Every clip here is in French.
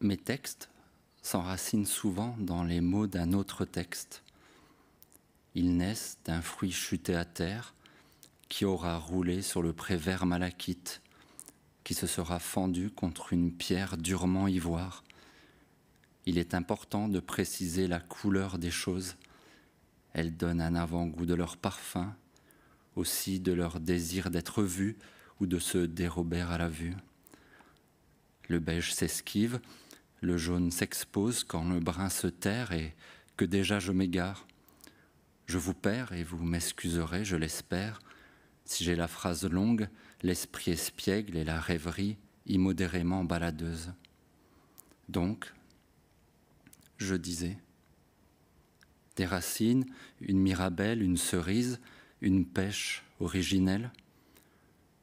mes textes s'enracinent souvent dans les mots d'un autre texte. Ils naissent d'un fruit chuté à terre qui aura roulé sur le pré vert malachite, qui se sera fendu contre une pierre durement ivoire. Il est important de préciser la couleur des choses. Elles donnent un avant-goût de leur parfum, aussi de leur désir d'être vu ou de se dérober à la vue. Le beige s'esquive, le jaune s'expose quand le brun se terre et que déjà je m'égare. Je vous perds et vous m'excuserez, je l'espère, si j'ai la phrase longue, l'esprit espiègle et la rêverie immodérément baladeuse. Donc, je disais, des racines, une mirabelle, une cerise, une pêche originelle,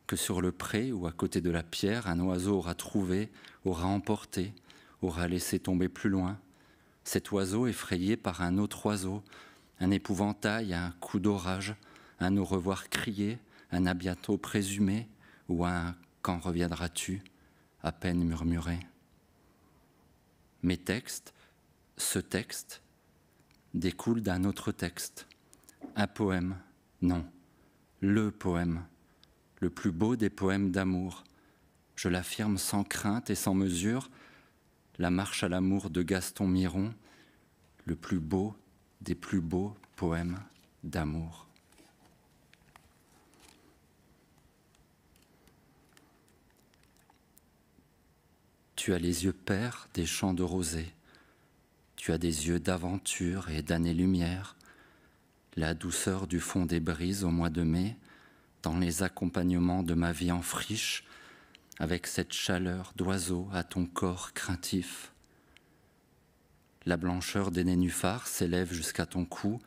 que sur le pré ou à côté de la pierre, un oiseau aura trouvé, aura emporté, aura laissé tomber plus loin cet oiseau effrayé par un autre oiseau, un épouvantail, un coup d'orage, un au revoir crié, un à bientôt présumé, ou un quand reviendras-tu, à peine murmuré. Mes textes, ce texte, découle d'un autre texte, un poème, non, le poème, le plus beau des poèmes d'amour. Je l'affirme sans crainte et sans mesure, la marche à l'amour de Gaston Miron, le plus beau des plus beaux poèmes d'amour. Tu as les yeux pères des champs de rosée, tu as des yeux d'aventure et d'années-lumière, la douceur du fond des brises au mois de mai, dans les accompagnements de ma vie en friche, avec cette chaleur d'oiseau à ton corps craintif. La blancheur des nénuphars s'élève jusqu'à ton cou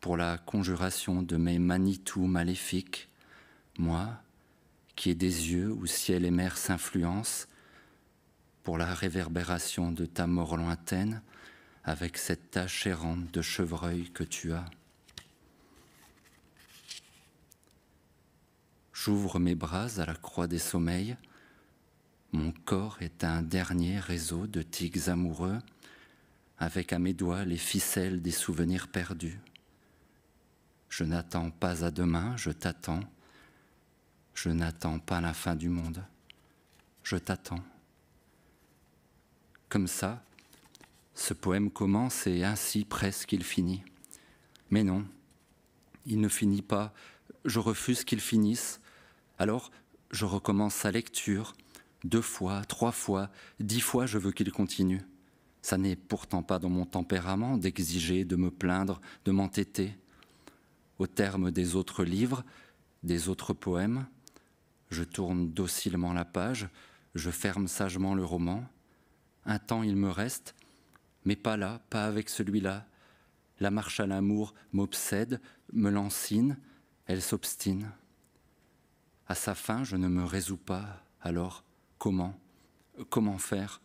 pour la conjuration de mes Manitou maléfiques, moi, qui ai des yeux où ciel et mer s'influencent, pour la réverbération de ta mort lointaine, avec cette tache errante de chevreuil que tu as. J'ouvre mes bras à la croix des sommeils, mon corps est un dernier réseau de tics amoureux, avec à mes doigts les ficelles des souvenirs perdus. Je n'attends pas à demain, je t'attends. Je n'attends pas la fin du monde. Je t'attends. Comme ça, ce poème commence et ainsi presque il finit. Mais non, il ne finit pas. Je refuse qu'il finisse. Alors, je recommence sa lecture deux fois, trois fois, dix fois, je veux qu'il continue. Ça n'est pourtant pas dans mon tempérament d'exiger, de me plaindre, de m'entêter. Au terme des autres livres, des autres poèmes, je tourne docilement la page, je ferme sagement le roman. Un temps il me reste, mais pas là, pas avec celui-là. La marche à l'amour m'obsède, me lancine, elle s'obstine. À sa fin, je ne me résous pas, alors Comment Comment faire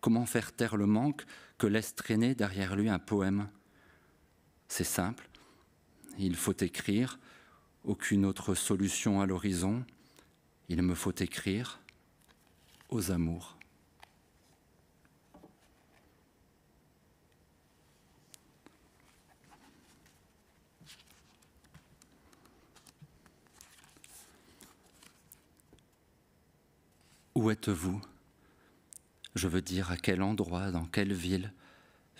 Comment faire taire le manque que laisse traîner derrière lui un poème C'est simple. Il faut écrire. Aucune autre solution à l'horizon. Il me faut écrire aux amours. Où êtes-vous Je veux dire à quel endroit, dans quelle ville,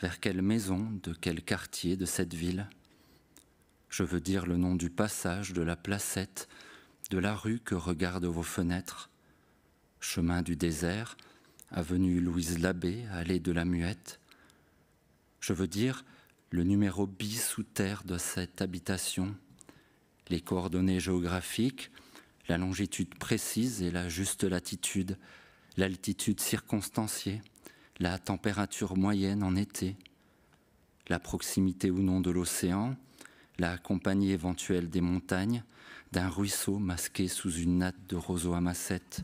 vers quelle maison, de quel quartier de cette ville. Je veux dire le nom du passage, de la placette, de la rue que regardent vos fenêtres. Chemin du désert, avenue Louise Labbé, allée de la Muette. Je veux dire le numéro bis sous terre de cette habitation, les coordonnées géographiques, la longitude précise et la juste latitude, l'altitude circonstanciée, la température moyenne en été, la proximité ou non de l'océan, la compagnie éventuelle des montagnes, d'un ruisseau masqué sous une natte de roseaux à massette,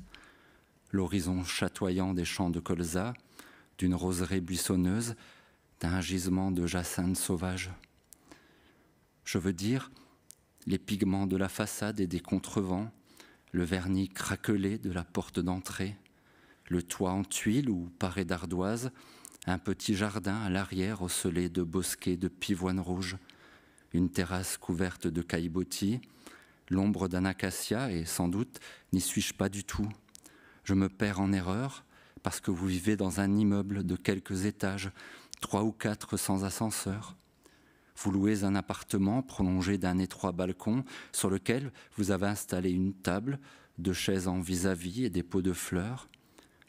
l'horizon chatoyant des champs de colza, d'une roseraie buissonneuse, d'un gisement de jacinthes sauvage. Je veux dire les pigments de la façade et des contrevents, le vernis craquelé de la porte d'entrée, le toit en tuiles ou paré d'ardoises, un petit jardin à l'arrière osselé de bosquets de pivoines rouges, une terrasse couverte de caillebotis, l'ombre d'un acacia, et sans doute n'y suis-je pas du tout. Je me perds en erreur, parce que vous vivez dans un immeuble de quelques étages, trois ou quatre sans ascenseur. Vous louez un appartement prolongé d'un étroit balcon sur lequel vous avez installé une table, deux chaises en vis-à-vis et des pots de fleurs,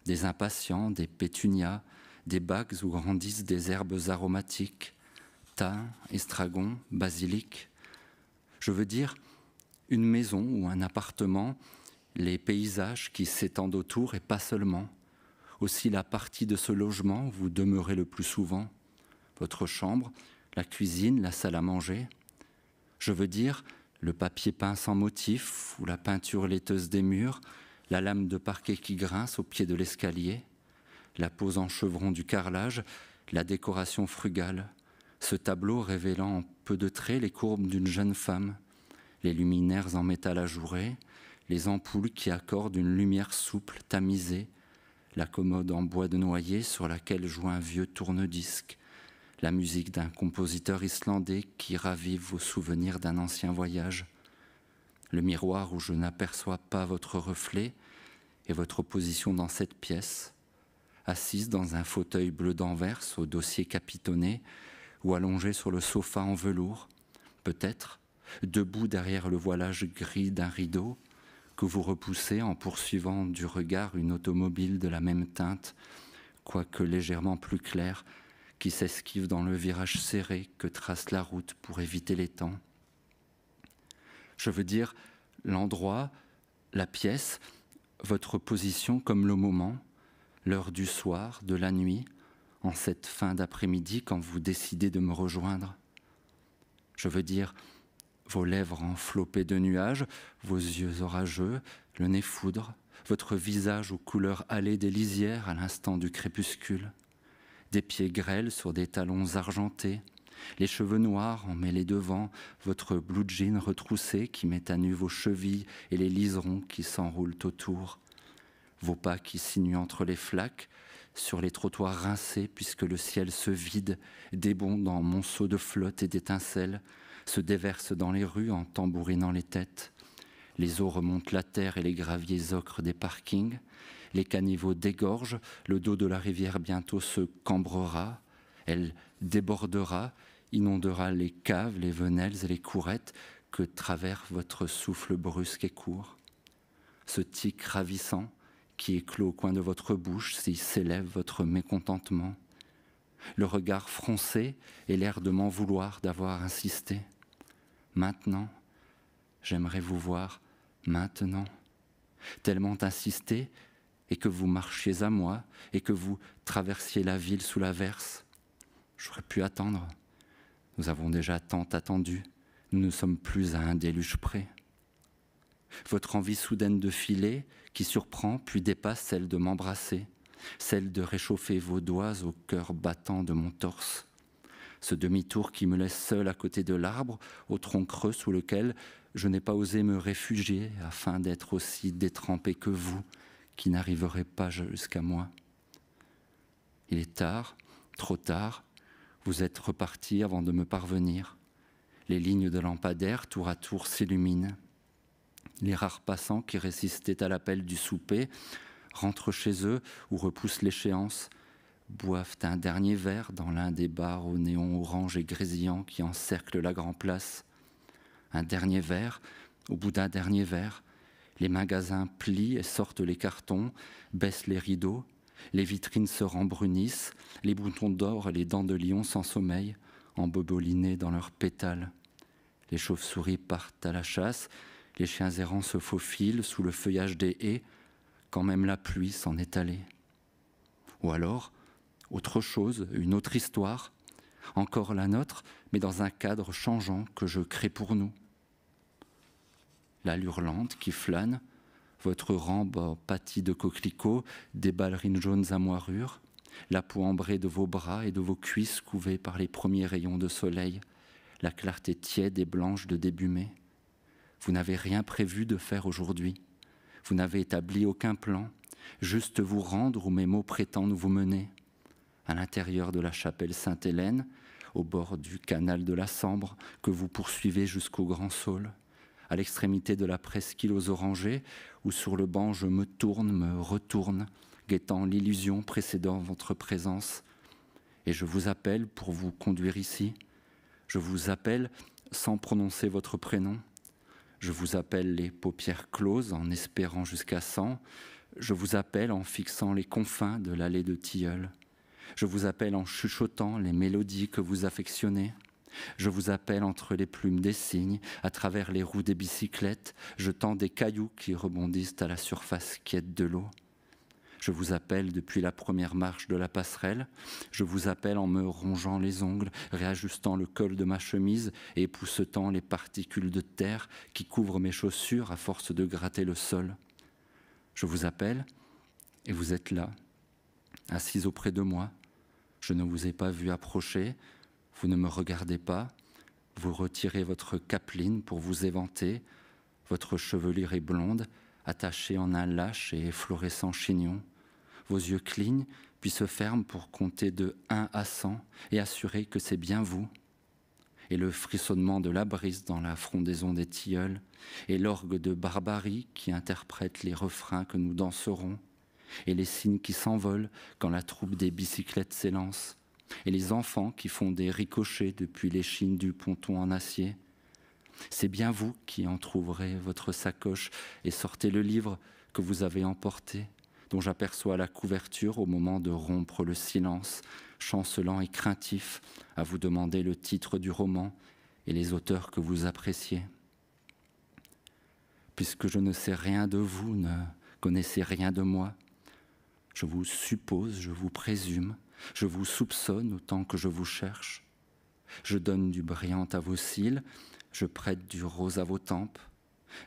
des impatients, des pétunias, des bagues où grandissent des herbes aromatiques, thym, estragon, basilic. Je veux dire, une maison ou un appartement, les paysages qui s'étendent autour et pas seulement, aussi la partie de ce logement où vous demeurez le plus souvent, votre chambre, la cuisine, la salle à manger. Je veux dire le papier peint sans motif ou la peinture laiteuse des murs, la lame de parquet qui grince au pied de l'escalier, la pose en chevron du carrelage, la décoration frugale, ce tableau révélant en peu de traits les courbes d'une jeune femme, les luminaires en métal ajouré, les ampoules qui accordent une lumière souple, tamisée, la commode en bois de noyer sur laquelle joue un vieux tourne-disque, la musique d'un compositeur islandais qui ravive vos souvenirs d'un ancien voyage, le miroir où je n'aperçois pas votre reflet et votre position dans cette pièce, assise dans un fauteuil bleu d'anvers au dossier capitonné ou allongée sur le sofa en velours, peut-être, debout derrière le voilage gris d'un rideau, que vous repoussez en poursuivant du regard une automobile de la même teinte, quoique légèrement plus claire qui s'esquive dans le virage serré que trace la route pour éviter les temps. Je veux dire l'endroit, la pièce, votre position comme le moment, l'heure du soir, de la nuit, en cette fin d'après-midi quand vous décidez de me rejoindre. Je veux dire vos lèvres enflopées de nuages, vos yeux orageux, le nez foudre, votre visage aux couleurs allées des lisières à l'instant du crépuscule des pieds grêles sur des talons argentés, les cheveux noirs en mêlés devant, votre blue jean retroussé qui met à nu vos chevilles et les liserons qui s'enroulent autour, vos pas qui sinuent entre les flaques, sur les trottoirs rincés puisque le ciel se vide, débonde en monceaux de flotte et d'étincelles, se déverse dans les rues en tambourinant les têtes. Les eaux remontent la terre et les graviers ocres des parkings, les caniveaux dégorgent, le dos de la rivière bientôt se cambrera, elle débordera, inondera les caves, les venelles et les courettes que traverse votre souffle brusque et court. Ce tic ravissant qui éclot au coin de votre bouche s'y s'élève votre mécontentement, le regard froncé et l'air de m'en vouloir d'avoir insisté. Maintenant, j'aimerais vous voir maintenant. Tellement insisté et que vous marchiez à moi, et que vous traversiez la ville sous l'averse. J'aurais pu attendre. Nous avons déjà tant attendu, nous ne sommes plus à un déluge près. Votre envie soudaine de filer, qui surprend, puis dépasse celle de m'embrasser, celle de réchauffer vos doigts au cœur battant de mon torse. Ce demi-tour qui me laisse seul à côté de l'arbre, au tronc creux sous lequel je n'ai pas osé me réfugier afin d'être aussi détrempé que vous, qui n'arriverait pas jusqu'à moi. Il est tard, trop tard, vous êtes reparti avant de me parvenir. Les lignes de lampadaire tour à tour s'illuminent. Les rares passants qui résistaient à l'appel du souper rentrent chez eux ou repoussent l'échéance, boivent un dernier verre dans l'un des bars au néon orange et grésillant qui encercle la grand place. Un dernier verre, au bout d'un dernier verre, les magasins plient et sortent les cartons, baissent les rideaux, les vitrines se rembrunissent, les boutons d'or et les dents de lion sans sommeil, embobolinés dans leurs pétales. Les chauves-souris partent à la chasse, les chiens errants se faufilent sous le feuillage des haies, quand même la pluie s'en est allée. Ou alors, autre chose, une autre histoire, encore la nôtre, mais dans un cadre changeant que je crée pour nous. L'allure lente qui flâne, votre rambe pâtie de coquelicots, des ballerines jaunes à moirure, la peau ambrée de vos bras et de vos cuisses couvées par les premiers rayons de soleil, la clarté tiède et blanche de début mai. Vous n'avez rien prévu de faire aujourd'hui. Vous n'avez établi aucun plan, juste vous rendre où mes mots prétendent vous mener. À l'intérieur de la chapelle Sainte-Hélène, au bord du canal de la Sambre, que vous poursuivez jusqu'au Grand Saule à l'extrémité de la presqu'île aux orangers, où sur le banc je me tourne, me retourne, guettant l'illusion précédant votre présence. Et je vous appelle pour vous conduire ici. Je vous appelle sans prononcer votre prénom. Je vous appelle les paupières closes en espérant jusqu'à 100. Je vous appelle en fixant les confins de l'allée de Tilleul. Je vous appelle en chuchotant les mélodies que vous affectionnez. Je vous appelle entre les plumes des cygnes, à travers les roues des bicyclettes, jetant des cailloux qui rebondissent à la surface quiète de l'eau. Je vous appelle depuis la première marche de la passerelle, je vous appelle en me rongeant les ongles, réajustant le col de ma chemise et époussetant les particules de terre qui couvrent mes chaussures à force de gratter le sol. Je vous appelle et vous êtes là, assise auprès de moi. Je ne vous ai pas vu approcher, vous ne me regardez pas, vous retirez votre capeline pour vous éventer, votre chevelure est blonde, attachée en un lâche et efflorescent chignon. Vos yeux clignent, puis se ferment pour compter de 1 à 100 et assurer que c'est bien vous. Et le frissonnement de la brise dans la frondaison des tilleuls, et l'orgue de barbarie qui interprète les refrains que nous danserons, et les signes qui s'envolent quand la troupe des bicyclettes s'élance, et les enfants qui font des ricochets depuis l'échine du ponton en acier. C'est bien vous qui entrouvrez votre sacoche et sortez le livre que vous avez emporté, dont j'aperçois la couverture au moment de rompre le silence, chancelant et craintif, à vous demander le titre du roman et les auteurs que vous appréciez. Puisque je ne sais rien de vous, ne connaissez rien de moi, je vous suppose, je vous présume, je vous soupçonne autant que je vous cherche. Je donne du brillant à vos cils, je prête du rose à vos tempes.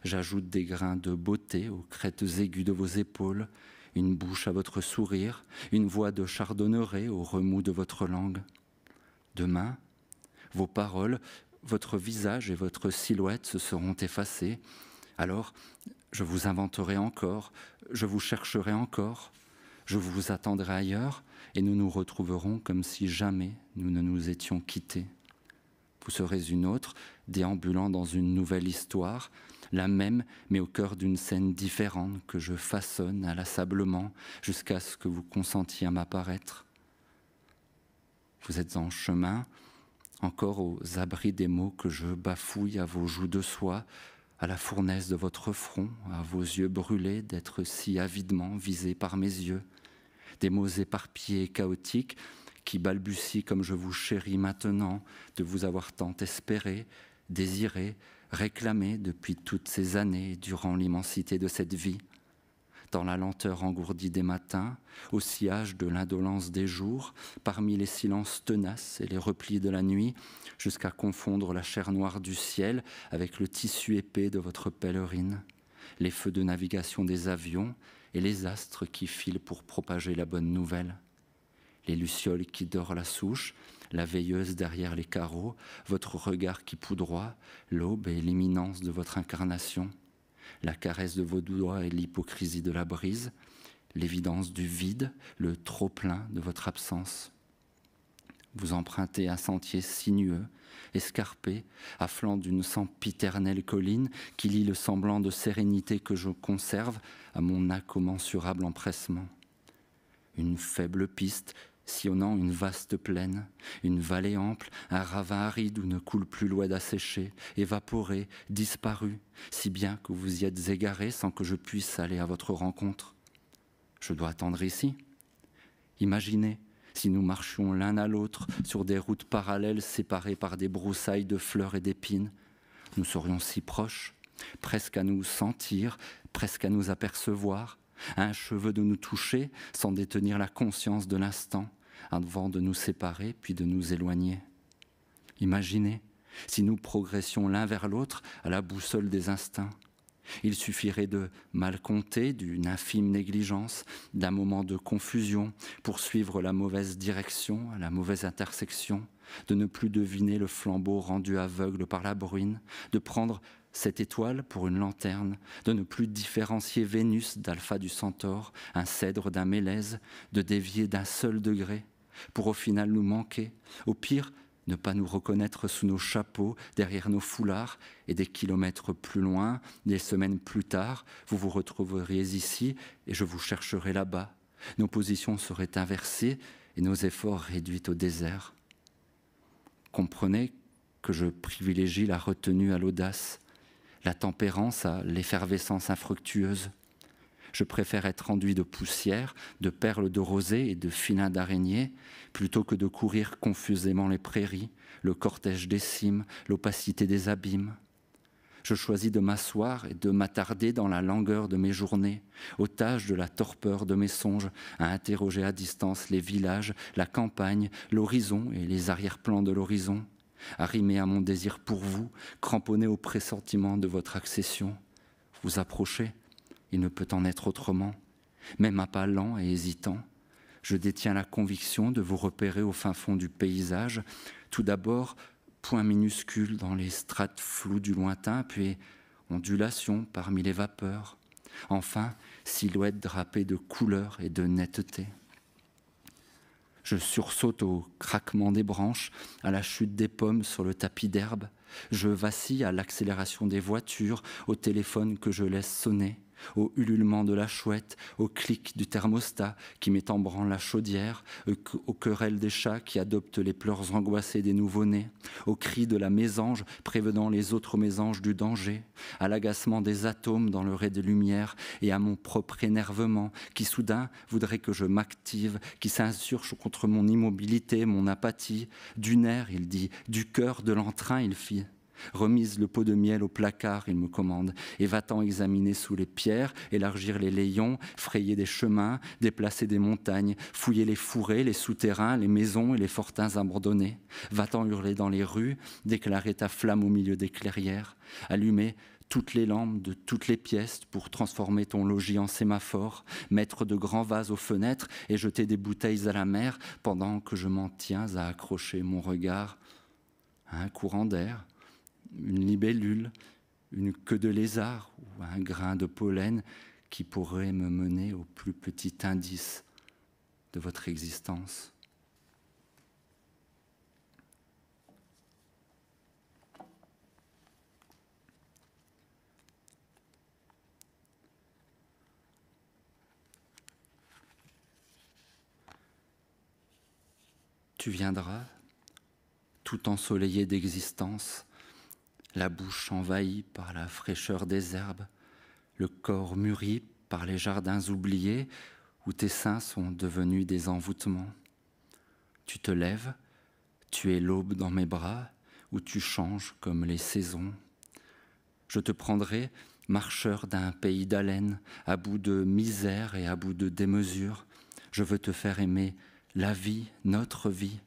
J'ajoute des grains de beauté aux crêtes aiguës de vos épaules, une bouche à votre sourire, une voix de chardonneret au remous de votre langue. Demain, vos paroles, votre visage et votre silhouette se seront effacés. Alors, je vous inventerai encore, je vous chercherai encore, je vous attendrai ailleurs, et nous nous retrouverons comme si jamais nous ne nous étions quittés. Vous serez une autre, déambulant dans une nouvelle histoire, la même, mais au cœur d'une scène différente que je façonne inlassablement jusqu'à ce que vous consentiez à m'apparaître. Vous êtes en chemin, encore aux abris des mots que je bafouille à vos joues de soie, à la fournaise de votre front, à vos yeux brûlés d'être si avidement visés par mes yeux des mots éparpillés, chaotiques, qui balbutient comme je vous chéris maintenant, de vous avoir tant espéré, désiré, réclamé depuis toutes ces années, durant l'immensité de cette vie dans la lenteur engourdie des matins, au sillage de l'indolence des jours, parmi les silences tenaces et les replis de la nuit, jusqu'à confondre la chair noire du ciel avec le tissu épais de votre pèlerine, les feux de navigation des avions, et les astres qui filent pour propager la bonne nouvelle. Les lucioles qui dorent la souche, la veilleuse derrière les carreaux, votre regard qui poudroie, l'aube et l'imminence de votre incarnation, la caresse de vos doigts et l'hypocrisie de la brise, l'évidence du vide, le trop-plein de votre absence vous empruntez un sentier sinueux, escarpé, à flanc d'une sempiternelle colline qui lie le semblant de sérénité que je conserve à mon incommensurable empressement. Une faible piste sillonnant une vaste plaine, une vallée ample, un ravin aride où ne coule plus loin d'assécher, évaporé, disparu, si bien que vous y êtes égaré sans que je puisse aller à votre rencontre. Je dois attendre ici. Imaginez, si nous marchions l'un à l'autre sur des routes parallèles séparées par des broussailles de fleurs et d'épines, nous serions si proches, presque à nous sentir, presque à nous apercevoir, à un cheveu de nous toucher sans détenir la conscience de l'instant, avant de nous séparer puis de nous éloigner. Imaginez si nous progressions l'un vers l'autre à la boussole des instincts, il suffirait de mal compter, d'une infime négligence, d'un moment de confusion pour suivre la mauvaise direction, à la mauvaise intersection, de ne plus deviner le flambeau rendu aveugle par la bruine, de prendre cette étoile pour une lanterne, de ne plus différencier Vénus d'Alpha du Centaure, un cèdre d'un mélèze, de dévier d'un seul degré, pour au final nous manquer, au pire ne pas nous reconnaître sous nos chapeaux, derrière nos foulards, et des kilomètres plus loin, des semaines plus tard, vous vous retrouveriez ici et je vous chercherai là-bas. Nos positions seraient inversées et nos efforts réduits au désert. Comprenez que je privilégie la retenue à l'audace, la tempérance à l'effervescence infructueuse. Je préfère être enduit de poussière, de perles de rosée et de filins d'araignées, plutôt que de courir confusément les prairies, le cortège des cimes, l'opacité des abîmes. Je choisis de m'asseoir et de m'attarder dans la langueur de mes journées, otage de la torpeur de mes songes, à interroger à distance les villages, la campagne, l'horizon et les arrière-plans de l'horizon, à à mon désir pour vous, cramponné au pressentiment de votre accession. Vous approchez, il ne peut en être autrement. Même à pas lent et hésitant. je détiens la conviction de vous repérer au fin fond du paysage. Tout d'abord, point minuscule dans les strates floues du lointain, puis ondulation parmi les vapeurs. Enfin, silhouette drapée de couleur et de netteté. Je sursaute au craquement des branches, à la chute des pommes sur le tapis d'herbe. Je vacille à l'accélération des voitures, au téléphone que je laisse sonner au ululement de la chouette, au clic du thermostat qui met en branle la chaudière, aux querelles des chats qui adoptent les pleurs angoissées des nouveau-nés, aux cris de la mésange prévenant les autres mésanges du danger, à l'agacement des atomes dans le ray de lumière et à mon propre énervement qui soudain voudrait que je m'active, qui s'insurge contre mon immobilité, mon apathie. Du nerf, il dit, du cœur, de l'entrain, il fit. Remise le pot de miel au placard, il me commande, et va-t'en examiner sous les pierres, élargir les layons, frayer des chemins, déplacer des montagnes, fouiller les fourrés, les souterrains, les maisons et les fortins abandonnés. Va-t'en hurler dans les rues, déclarer ta flamme au milieu des clairières, allumer toutes les lampes de toutes les pièces pour transformer ton logis en sémaphore, mettre de grands vases aux fenêtres et jeter des bouteilles à la mer pendant que je m'en tiens à accrocher mon regard à un courant d'air une libellule, une queue de lézard ou un grain de pollen qui pourrait me mener au plus petit indice de votre existence. Tu viendras tout ensoleillé d'existence, la bouche envahie par la fraîcheur des herbes, le corps mûri par les jardins oubliés où tes seins sont devenus des envoûtements. Tu te lèves, tu es l'aube dans mes bras, où tu changes comme les saisons. Je te prendrai, marcheur d'un pays d'haleine, à bout de misère et à bout de démesure. Je veux te faire aimer la vie, notre vie,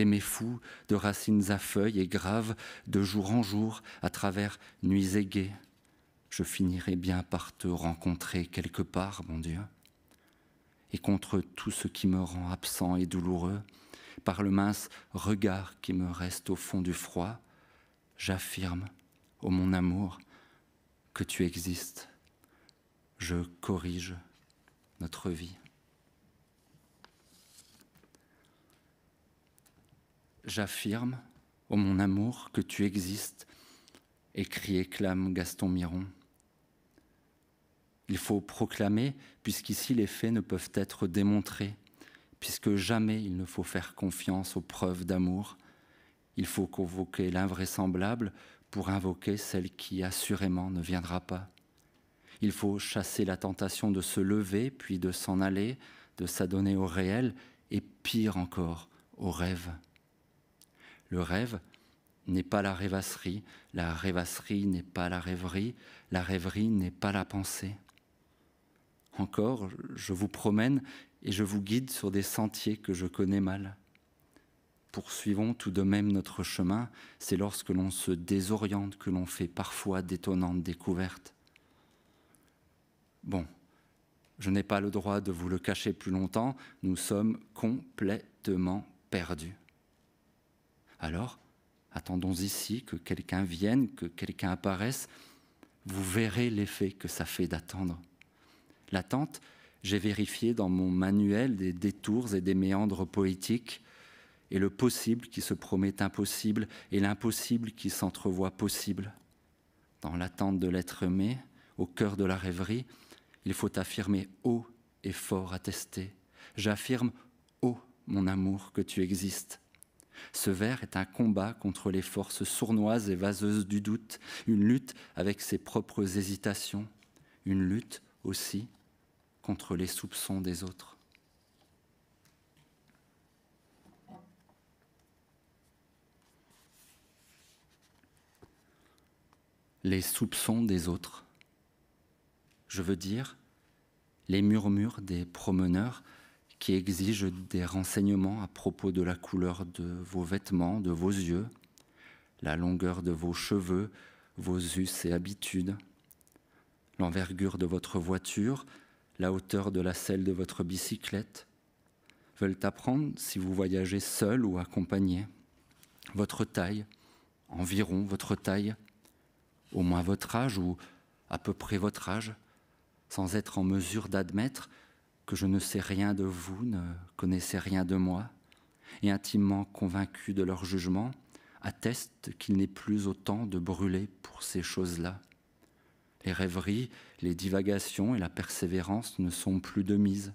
mes fou, de racines à feuilles et grave de jour en jour, à travers nuits aiguës, Je finirai bien par te rencontrer quelque part, mon Dieu. Et contre tout ce qui me rend absent et douloureux, par le mince regard qui me reste au fond du froid, j'affirme, ô mon amour, que tu existes. Je corrige notre vie. J'affirme, ô mon amour, que tu existes, écrit et clame Gaston Miron. Il faut proclamer, puisqu'ici les faits ne peuvent être démontrés, puisque jamais il ne faut faire confiance aux preuves d'amour. Il faut convoquer l'invraisemblable pour invoquer celle qui assurément ne viendra pas. Il faut chasser la tentation de se lever, puis de s'en aller, de s'adonner au réel, et pire encore, au rêve. Le rêve n'est pas la rêvasserie, la rêvasserie n'est pas la rêverie, la rêverie n'est pas la pensée. Encore, je vous promène et je vous guide sur des sentiers que je connais mal. Poursuivons tout de même notre chemin, c'est lorsque l'on se désoriente que l'on fait parfois d'étonnantes découvertes. Bon, je n'ai pas le droit de vous le cacher plus longtemps, nous sommes complètement perdus alors attendons ici que quelqu'un vienne, que quelqu'un apparaisse. Vous verrez l'effet que ça fait d'attendre. L'attente, j'ai vérifié dans mon manuel des détours et des méandres poétiques, et le possible qui se promet impossible, et l'impossible qui s'entrevoit possible. Dans l'attente de l'être aimé, au cœur de la rêverie, il faut affirmer haut et fort attesté. J'affirme, haut, mon amour, que tu existes. Ce vers est un combat contre les forces sournoises et vaseuses du doute, une lutte avec ses propres hésitations, une lutte aussi contre les soupçons des autres. Les soupçons des autres. Je veux dire les murmures des promeneurs qui exige des renseignements à propos de la couleur de vos vêtements, de vos yeux, la longueur de vos cheveux, vos us et habitudes, l'envergure de votre voiture, la hauteur de la selle de votre bicyclette, veulent apprendre si vous voyagez seul ou accompagné, votre taille, environ votre taille, au moins votre âge ou à peu près votre âge, sans être en mesure d'admettre que je ne sais rien de vous, ne connaissez rien de moi, et intimement convaincu de leur jugement, attestent qu'il n'est plus autant de brûler pour ces choses-là. Les rêveries, les divagations et la persévérance ne sont plus de mise.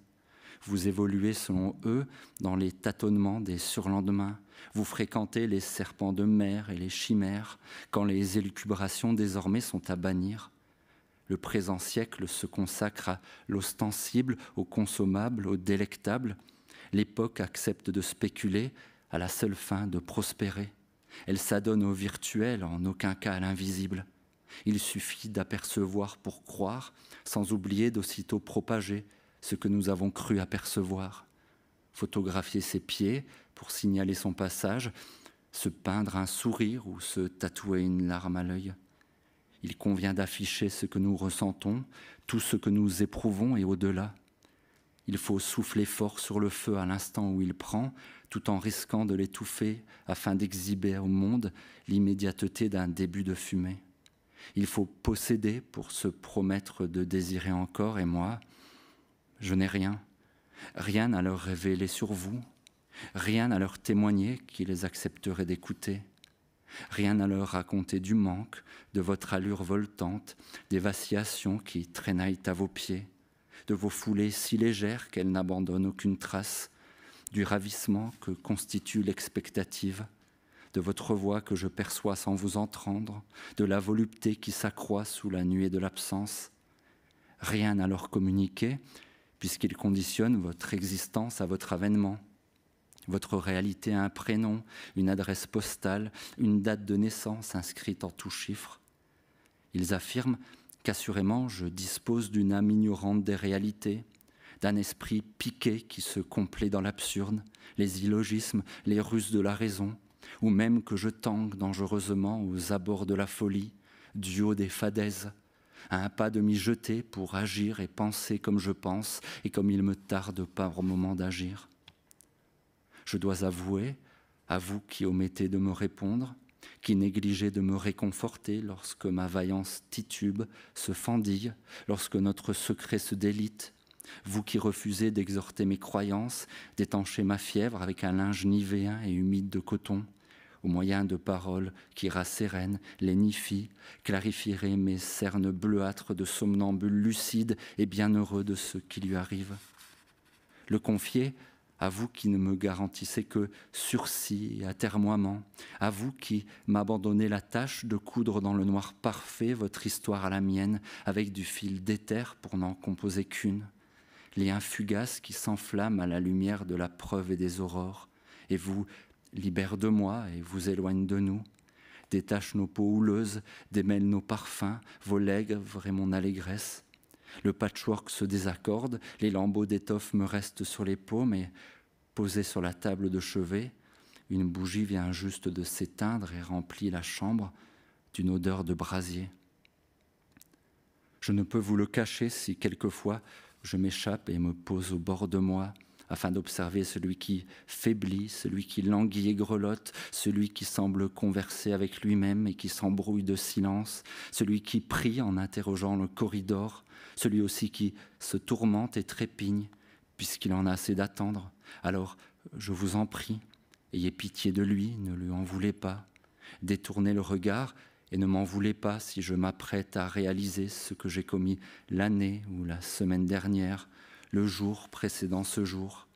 Vous évoluez selon eux dans les tâtonnements des surlendemains. Vous fréquentez les serpents de mer et les chimères, quand les élucubrations désormais sont à bannir le présent siècle se consacre à l'ostensible, au consommable, au délectable. L'époque accepte de spéculer à la seule fin de prospérer. Elle s'adonne au virtuel, en aucun cas à l'invisible. Il suffit d'apercevoir pour croire, sans oublier d'aussitôt propager ce que nous avons cru apercevoir. Photographier ses pieds pour signaler son passage, se peindre un sourire ou se tatouer une larme à l'œil. Il convient d'afficher ce que nous ressentons, tout ce que nous éprouvons et au-delà. Il faut souffler fort sur le feu à l'instant où il prend, tout en risquant de l'étouffer afin d'exhiber au monde l'immédiateté d'un début de fumée. Il faut posséder pour se promettre de désirer encore, et moi, je n'ai rien. Rien à leur révéler sur vous, rien à leur témoigner qui les accepterait d'écouter. Rien à leur raconter du manque, de votre allure voltante, des vacillations qui traînaillent à vos pieds, de vos foulées si légères qu'elles n'abandonnent aucune trace, du ravissement que constitue l'expectative, de votre voix que je perçois sans vous entendre, de la volupté qui s'accroît sous la nuée de l'absence. Rien à leur communiquer, puisqu'ils conditionnent votre existence à votre avènement. Votre réalité a un prénom, une adresse postale, une date de naissance inscrite en tout chiffre. Ils affirment qu'assurément je dispose d'une âme ignorante des réalités, d'un esprit piqué qui se complaît dans l'absurde, les illogismes, les ruses de la raison, ou même que je tangue dangereusement aux abords de la folie, du des fadaises, à un pas de m'y jeter pour agir et penser comme je pense et comme il me tarde par moment d'agir. Je dois avouer, à vous qui omettez de me répondre, qui négligez de me réconforter lorsque ma vaillance titube, se fendille, lorsque notre secret se délite, vous qui refusez d'exhorter mes croyances, d'étancher ma fièvre avec un linge nivéen et humide de coton, au moyen de paroles qui les lénifient, clarifieraient mes cernes bleuâtres de somnambules lucides et bienheureux de ce qui lui arrive. Le confier, à vous qui ne me garantissez que sursis et atermoiement, à vous qui m'abandonnez la tâche de coudre dans le noir parfait votre histoire à la mienne, avec du fil d'éther pour n'en composer qu'une, les infugaces qui s'enflamment à la lumière de la preuve et des aurores, et vous libère de moi et vous éloigne de nous, détache nos peaux houleuses, démêle nos parfums, vos lèvres et mon allégresse, le patchwork se désaccorde, les lambeaux d'étoffe me restent sur les paumes mais posés sur la table de chevet, une bougie vient juste de s'éteindre et remplit la chambre d'une odeur de brasier. Je ne peux vous le cacher si quelquefois je m'échappe et me pose au bord de moi, afin d'observer celui qui faiblit, celui qui languit et grelotte, celui qui semble converser avec lui-même et qui s'embrouille de silence, celui qui prie en interrogeant le corridor, celui aussi qui se tourmente et trépigne, puisqu'il en a assez d'attendre. Alors, je vous en prie, ayez pitié de lui, ne lui en voulez pas, détournez le regard et ne m'en voulez pas si je m'apprête à réaliser ce que j'ai commis l'année ou la semaine dernière, le jour précédant ce jour,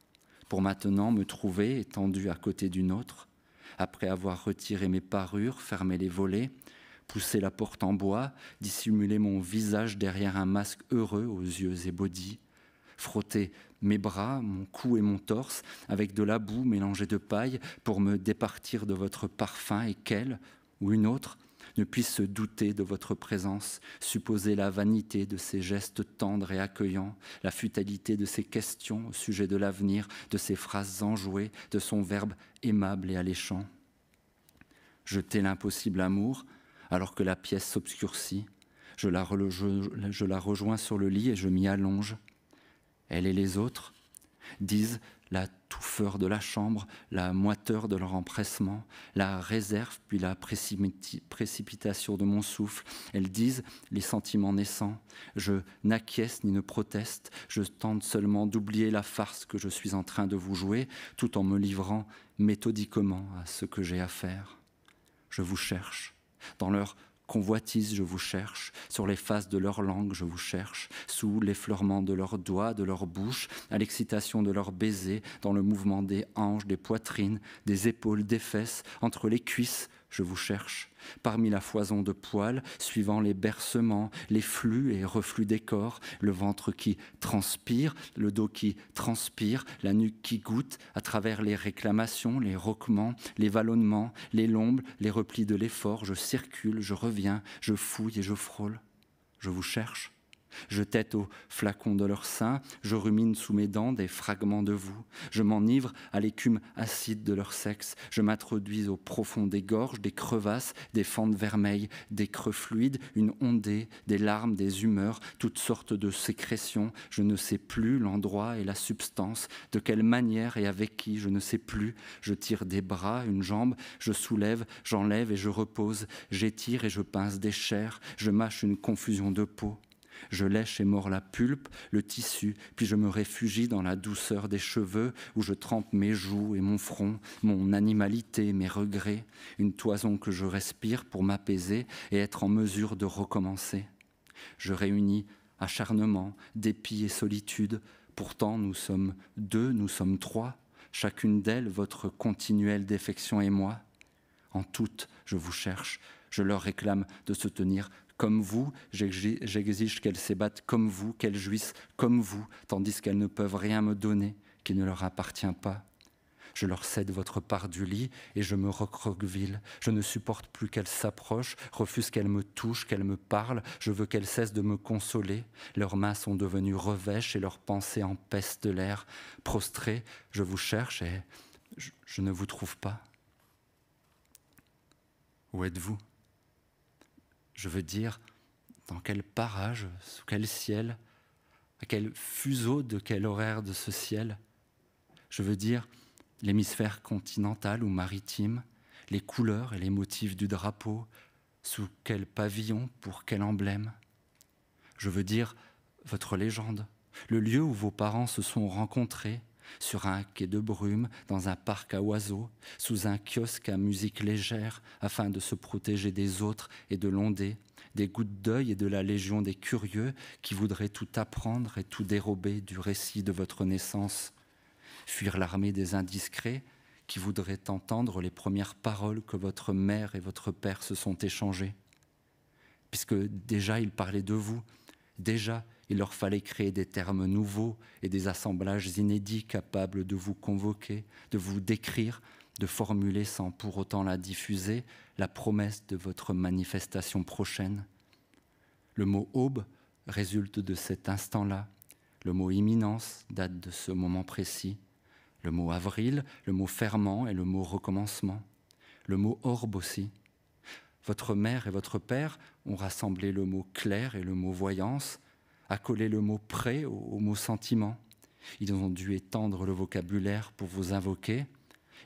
pour maintenant me trouver étendu à côté d'une autre, après avoir retiré mes parures, fermé les volets, poussé la porte en bois, dissimulé mon visage derrière un masque heureux aux yeux ébaudis, frotté mes bras, mon cou et mon torse avec de la boue mélangée de paille pour me départir de votre parfum et qu'elle, ou une autre, ne puisse se douter de votre présence, supposer la vanité de ses gestes tendres et accueillants, la futalité de ses questions au sujet de l'avenir, de ses phrases enjouées, de son verbe aimable et alléchant. Jeter l'impossible amour, alors que la pièce s'obscurcit, je la, je la rejoins sur le lit et je m'y allonge. Elle et les autres disent la touffeur de la chambre, la moiteur de leur empressement, la réserve puis la précipitation de mon souffle. Elles disent les sentiments naissants. Je n'acquiesce ni ne proteste, je tente seulement d'oublier la farce que je suis en train de vous jouer, tout en me livrant méthodiquement à ce que j'ai à faire. Je vous cherche, dans leur Convoitise, je vous cherche, sur les faces de leur langue, je vous cherche, sous l'effleurement de leurs doigts, de leur bouche, à l'excitation de leurs baisers, dans le mouvement des hanches, des poitrines, des épaules, des fesses, entre les cuisses, je vous cherche, parmi la foison de poils, suivant les bercements, les flux et reflux des corps, le ventre qui transpire, le dos qui transpire, la nuque qui goûte, à travers les réclamations, les roquements, les vallonnements, les lombes, les replis de l'effort, je circule, je reviens, je fouille et je frôle, je vous cherche je tète au flacon de leur sein, je rumine sous mes dents des fragments de vous, je m'enivre à l'écume acide de leur sexe, je m'introduis au profond des gorges, des crevasses, des fentes vermeilles, des creux fluides, une ondée, des larmes, des humeurs, toutes sortes de sécrétions, je ne sais plus l'endroit et la substance, de quelle manière et avec qui, je ne sais plus, je tire des bras, une jambe, je soulève, j'enlève et je repose, j'étire et je pince des chairs, je mâche une confusion de peau. Je lèche et mords la pulpe, le tissu, puis je me réfugie dans la douceur des cheveux où je trempe mes joues et mon front, mon animalité, mes regrets, une toison que je respire pour m'apaiser et être en mesure de recommencer. Je réunis acharnement, dépit et solitude. Pourtant, nous sommes deux, nous sommes trois, chacune d'elles votre continuelle défection et moi. En toutes, je vous cherche, je leur réclame de se tenir comme vous, j'exige qu'elles s'ébattent comme vous, qu'elles jouissent comme vous, tandis qu'elles ne peuvent rien me donner qui ne leur appartient pas. Je leur cède votre part du lit et je me recroqueville. Je ne supporte plus qu'elle s'approche, refuse qu'elle me touche, qu'elle me parle. Je veux qu'elle cessent de me consoler. Leurs mains sont devenues revêches et leurs pensées de l'air. Prostré, je vous cherche et je ne vous trouve pas. Où êtes-vous je veux dire dans quel parage, sous quel ciel, à quel fuseau de quel horaire de ce ciel, je veux dire l'hémisphère continental ou maritime, les couleurs et les motifs du drapeau, sous quel pavillon, pour quel emblème. Je veux dire votre légende, le lieu où vos parents se sont rencontrés, sur un quai de brume, dans un parc à oiseaux, sous un kiosque à musique légère, afin de se protéger des autres et de l'ondée, des gouttes d'œil et de la légion des curieux qui voudraient tout apprendre et tout dérober du récit de votre naissance, fuir l'armée des indiscrets qui voudraient entendre les premières paroles que votre mère et votre père se sont échangées, puisque déjà ils parlaient de vous, déjà il leur fallait créer des termes nouveaux et des assemblages inédits capables de vous convoquer, de vous décrire, de formuler sans pour autant la diffuser, la promesse de votre manifestation prochaine. Le mot aube résulte de cet instant-là. Le mot imminence date de ce moment précis. Le mot avril, le mot ferment et le mot recommencement. Le mot orbe aussi. Votre mère et votre père ont rassemblé le mot clair et le mot voyance, à coller le mot prêt au, mot sentiment. Ils ont dû étendre le vocabulaire pour vous invoquer,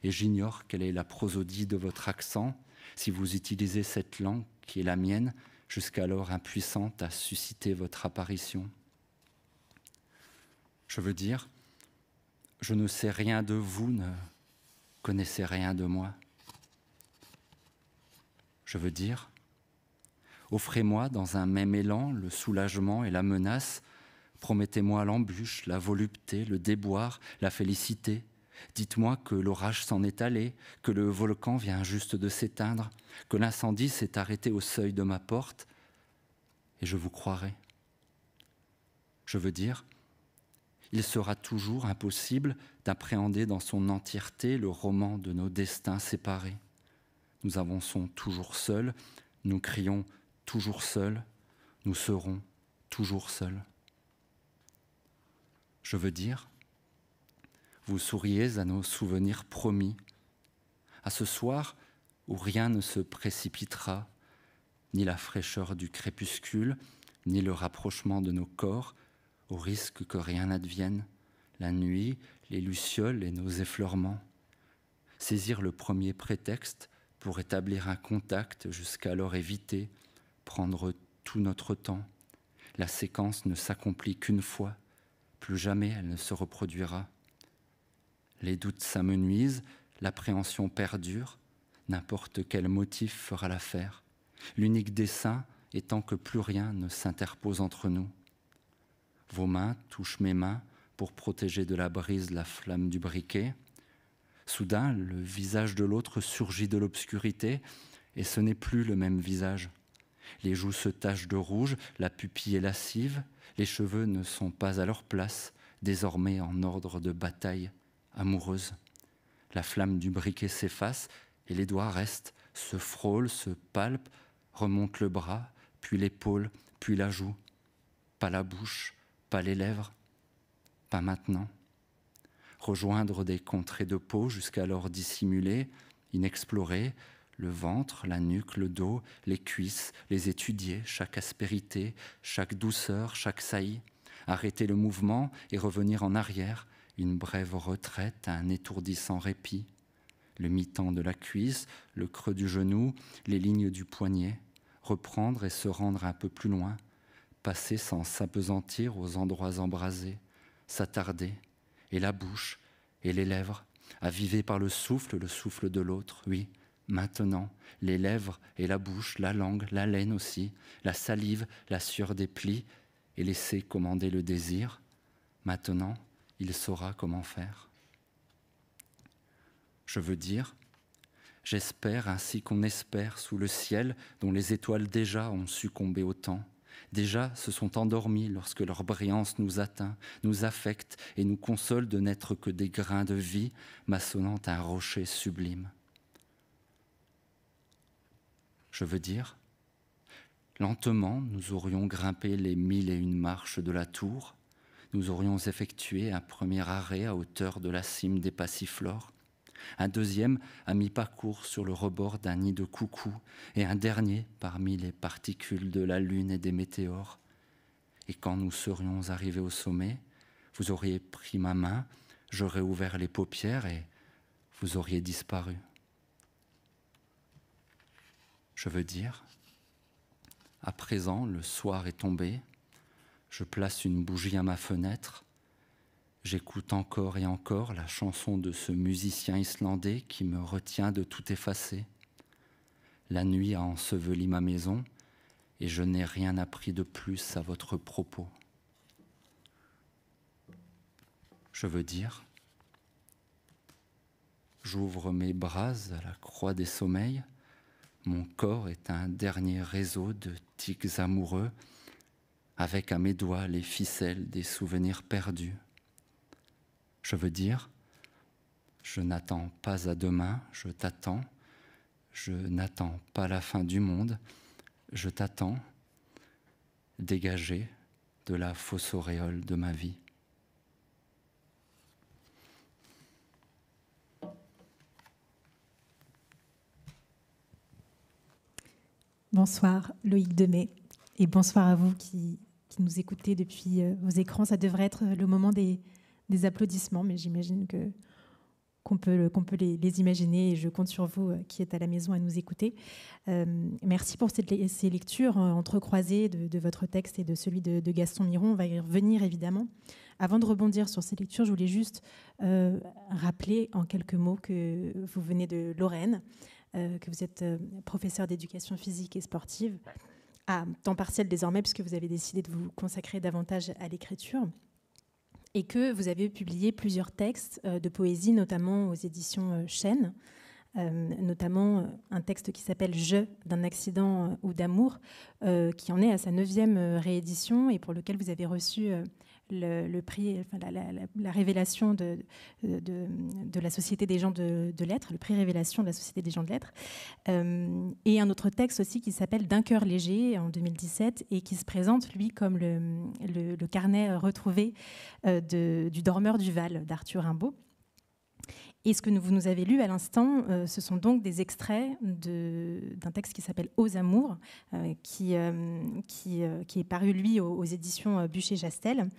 et j'ignore quelle est la prosodie de votre accent si vous utilisez cette langue qui est la mienne, jusqu'alors impuissante à susciter votre apparition. Je veux dire, je ne sais rien de vous, ne connaissez rien de moi. Je veux dire, Offrez-moi dans un même élan le soulagement et la menace. Promettez-moi l'embûche, la volupté, le déboire, la félicité. Dites-moi que l'orage s'en est allé, que le volcan vient juste de s'éteindre, que l'incendie s'est arrêté au seuil de ma porte, et je vous croirai. Je veux dire, il sera toujours impossible d'appréhender dans son entièreté le roman de nos destins séparés. Nous avançons toujours seuls, nous crions toujours seuls, nous serons toujours seuls. Je veux dire, vous souriez à nos souvenirs promis, à ce soir où rien ne se précipitera, ni la fraîcheur du crépuscule, ni le rapprochement de nos corps, au risque que rien n'advienne, la nuit, les lucioles et nos effleurements. Saisir le premier prétexte pour établir un contact jusqu'alors évité, prendre tout notre temps. La séquence ne s'accomplit qu'une fois, plus jamais elle ne se reproduira. Les doutes s'amenuisent, l'appréhension perdure, n'importe quel motif fera l'affaire, l'unique dessein étant que plus rien ne s'interpose entre nous. Vos mains touchent mes mains pour protéger de la brise la flamme du briquet. Soudain, le visage de l'autre surgit de l'obscurité, et ce n'est plus le même visage. Les joues se tachent de rouge, la pupille est lascive, les cheveux ne sont pas à leur place, désormais en ordre de bataille amoureuse. La flamme du briquet s'efface et les doigts restent, se frôlent, se palpent, remontent le bras, puis l'épaule, puis la joue. Pas la bouche, pas les lèvres, pas maintenant. Rejoindre des contrées de peau jusqu'alors dissimulées, inexplorées, le ventre, la nuque, le dos, les cuisses, les étudier, chaque aspérité, chaque douceur, chaque saillie, arrêter le mouvement et revenir en arrière, une brève retraite, un étourdissant répit, le mi-temps de la cuisse, le creux du genou, les lignes du poignet, reprendre et se rendre un peu plus loin, passer sans s'apesantir aux endroits embrasés, s'attarder, et la bouche, et les lèvres, avivées par le souffle, le souffle de l'autre, oui, maintenant, les lèvres et la bouche, la langue, la laine aussi, la salive, la sueur des plis, et laisser commander le désir. Maintenant, il saura comment faire. Je veux dire, j'espère ainsi qu'on espère sous le ciel dont les étoiles déjà ont succombé au temps, déjà se sont endormies lorsque leur brillance nous atteint, nous affecte et nous console de n'être que des grains de vie maçonnant un rocher sublime. Je veux dire, lentement, nous aurions grimpé les mille et une marches de la tour, nous aurions effectué un premier arrêt à hauteur de la cime des passiflores, un deuxième à mi-parcours sur le rebord d'un nid de coucou, et un dernier parmi les particules de la Lune et des météores. Et quand nous serions arrivés au sommet, vous auriez pris ma main, j'aurais ouvert les paupières et vous auriez disparu. Je veux dire, à présent, le soir est tombé, je place une bougie à ma fenêtre, j'écoute encore et encore la chanson de ce musicien islandais qui me retient de tout effacer. La nuit a enseveli ma maison, et je n'ai rien appris de plus à votre propos. Je veux dire, j'ouvre mes bras à la croix des sommeils, mon corps est un dernier réseau de tics amoureux, avec à mes doigts les ficelles des souvenirs perdus. Je veux dire, je n'attends pas à demain, je t'attends, je n'attends pas la fin du monde, je t'attends, dégagé de la fausse auréole de ma vie. Bonsoir Loïc Demet et bonsoir à vous qui, nous écoutez depuis euh, vos écrans. Ça devrait être le moment des, applaudissements, mais j'imagine que qu'on peut, peut les, imaginer et je compte sur vous euh, qui êtes à la maison à nous écouter. Euh, merci pour ces lectures entrecroisées de, de, votre texte et de celui de, Gaston Miron. On va y revenir évidemment. Avant de rebondir sur ces lectures, je voulais juste rappeler en quelques mots que vous venez de Lorraine, euh, que vous êtes euh, professeur d'éducation physique et sportive à temps partiel désormais, puisque vous avez décidé de vous consacrer davantage à l'écriture, et que vous avez publié plusieurs textes euh, de poésie, notamment aux éditions Chêne, notamment un texte qui s'appelle Je d'un accident ou d'amour, qui en est à sa neuvième réédition et pour lequel vous avez reçu le, prix, la, révélation de, de, la Société des gens de, lettres, le prix révélation de la Société des gens de lettres, euh, et un autre texte aussi qui s'appelle D'un cœur léger en 2017 et qui se présente, lui, comme le, le, carnet retrouvé euh, du dormeur du Val d'Arthur Rimbaud. Et ce que vous nous avez lu à l'instant, euh, ce sont donc des extraits d'un texte qui s'appelle Aux Amours, euh, qui, euh, qui, qui, est paru, lui, aux, éditions Bûcher-Jastel.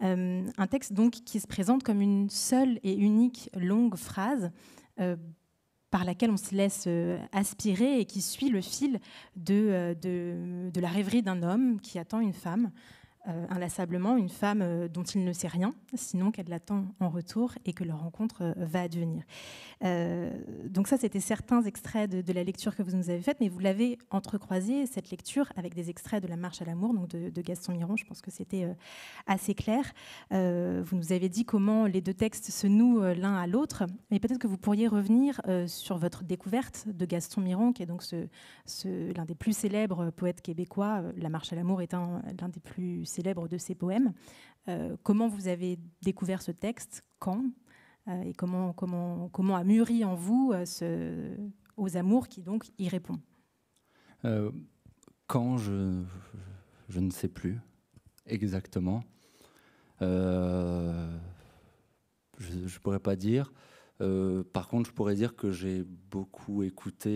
un texte donc qui se présente comme une seule et unique longue phrase par laquelle on se laisse aspirer et qui suit le fil de, de, de la rêverie d'un homme qui attend une femme euh, inlassablement une femme euh, dont il ne sait rien, sinon qu'elle l'attend en retour et que leur rencontre euh, va advenir. donc ça, c'était certains extraits de, la lecture que vous nous avez faite, mais vous l'avez entrecroisé cette lecture, avec des extraits de La Marche à l'amour, donc de, Gaston Miron, je pense que c'était assez clair. vous nous avez dit comment les deux textes se nouent l'un à l'autre, mais peut-être que vous pourriez revenir sur votre découverte de Gaston Miron, qui est donc ce, ce, l'un des plus célèbres poètes québécois. La Marche à l'amour est l'un des plus célèbre de ses poèmes. Euh, comment vous avez découvert ce texte Quand euh, Et comment, comment, a mûri en vous euh, ce, aux amours qui donc y répond Quand je, ne sais plus exactement. je ne pourrais pas dire. par contre, je pourrais dire que j'ai beaucoup écouté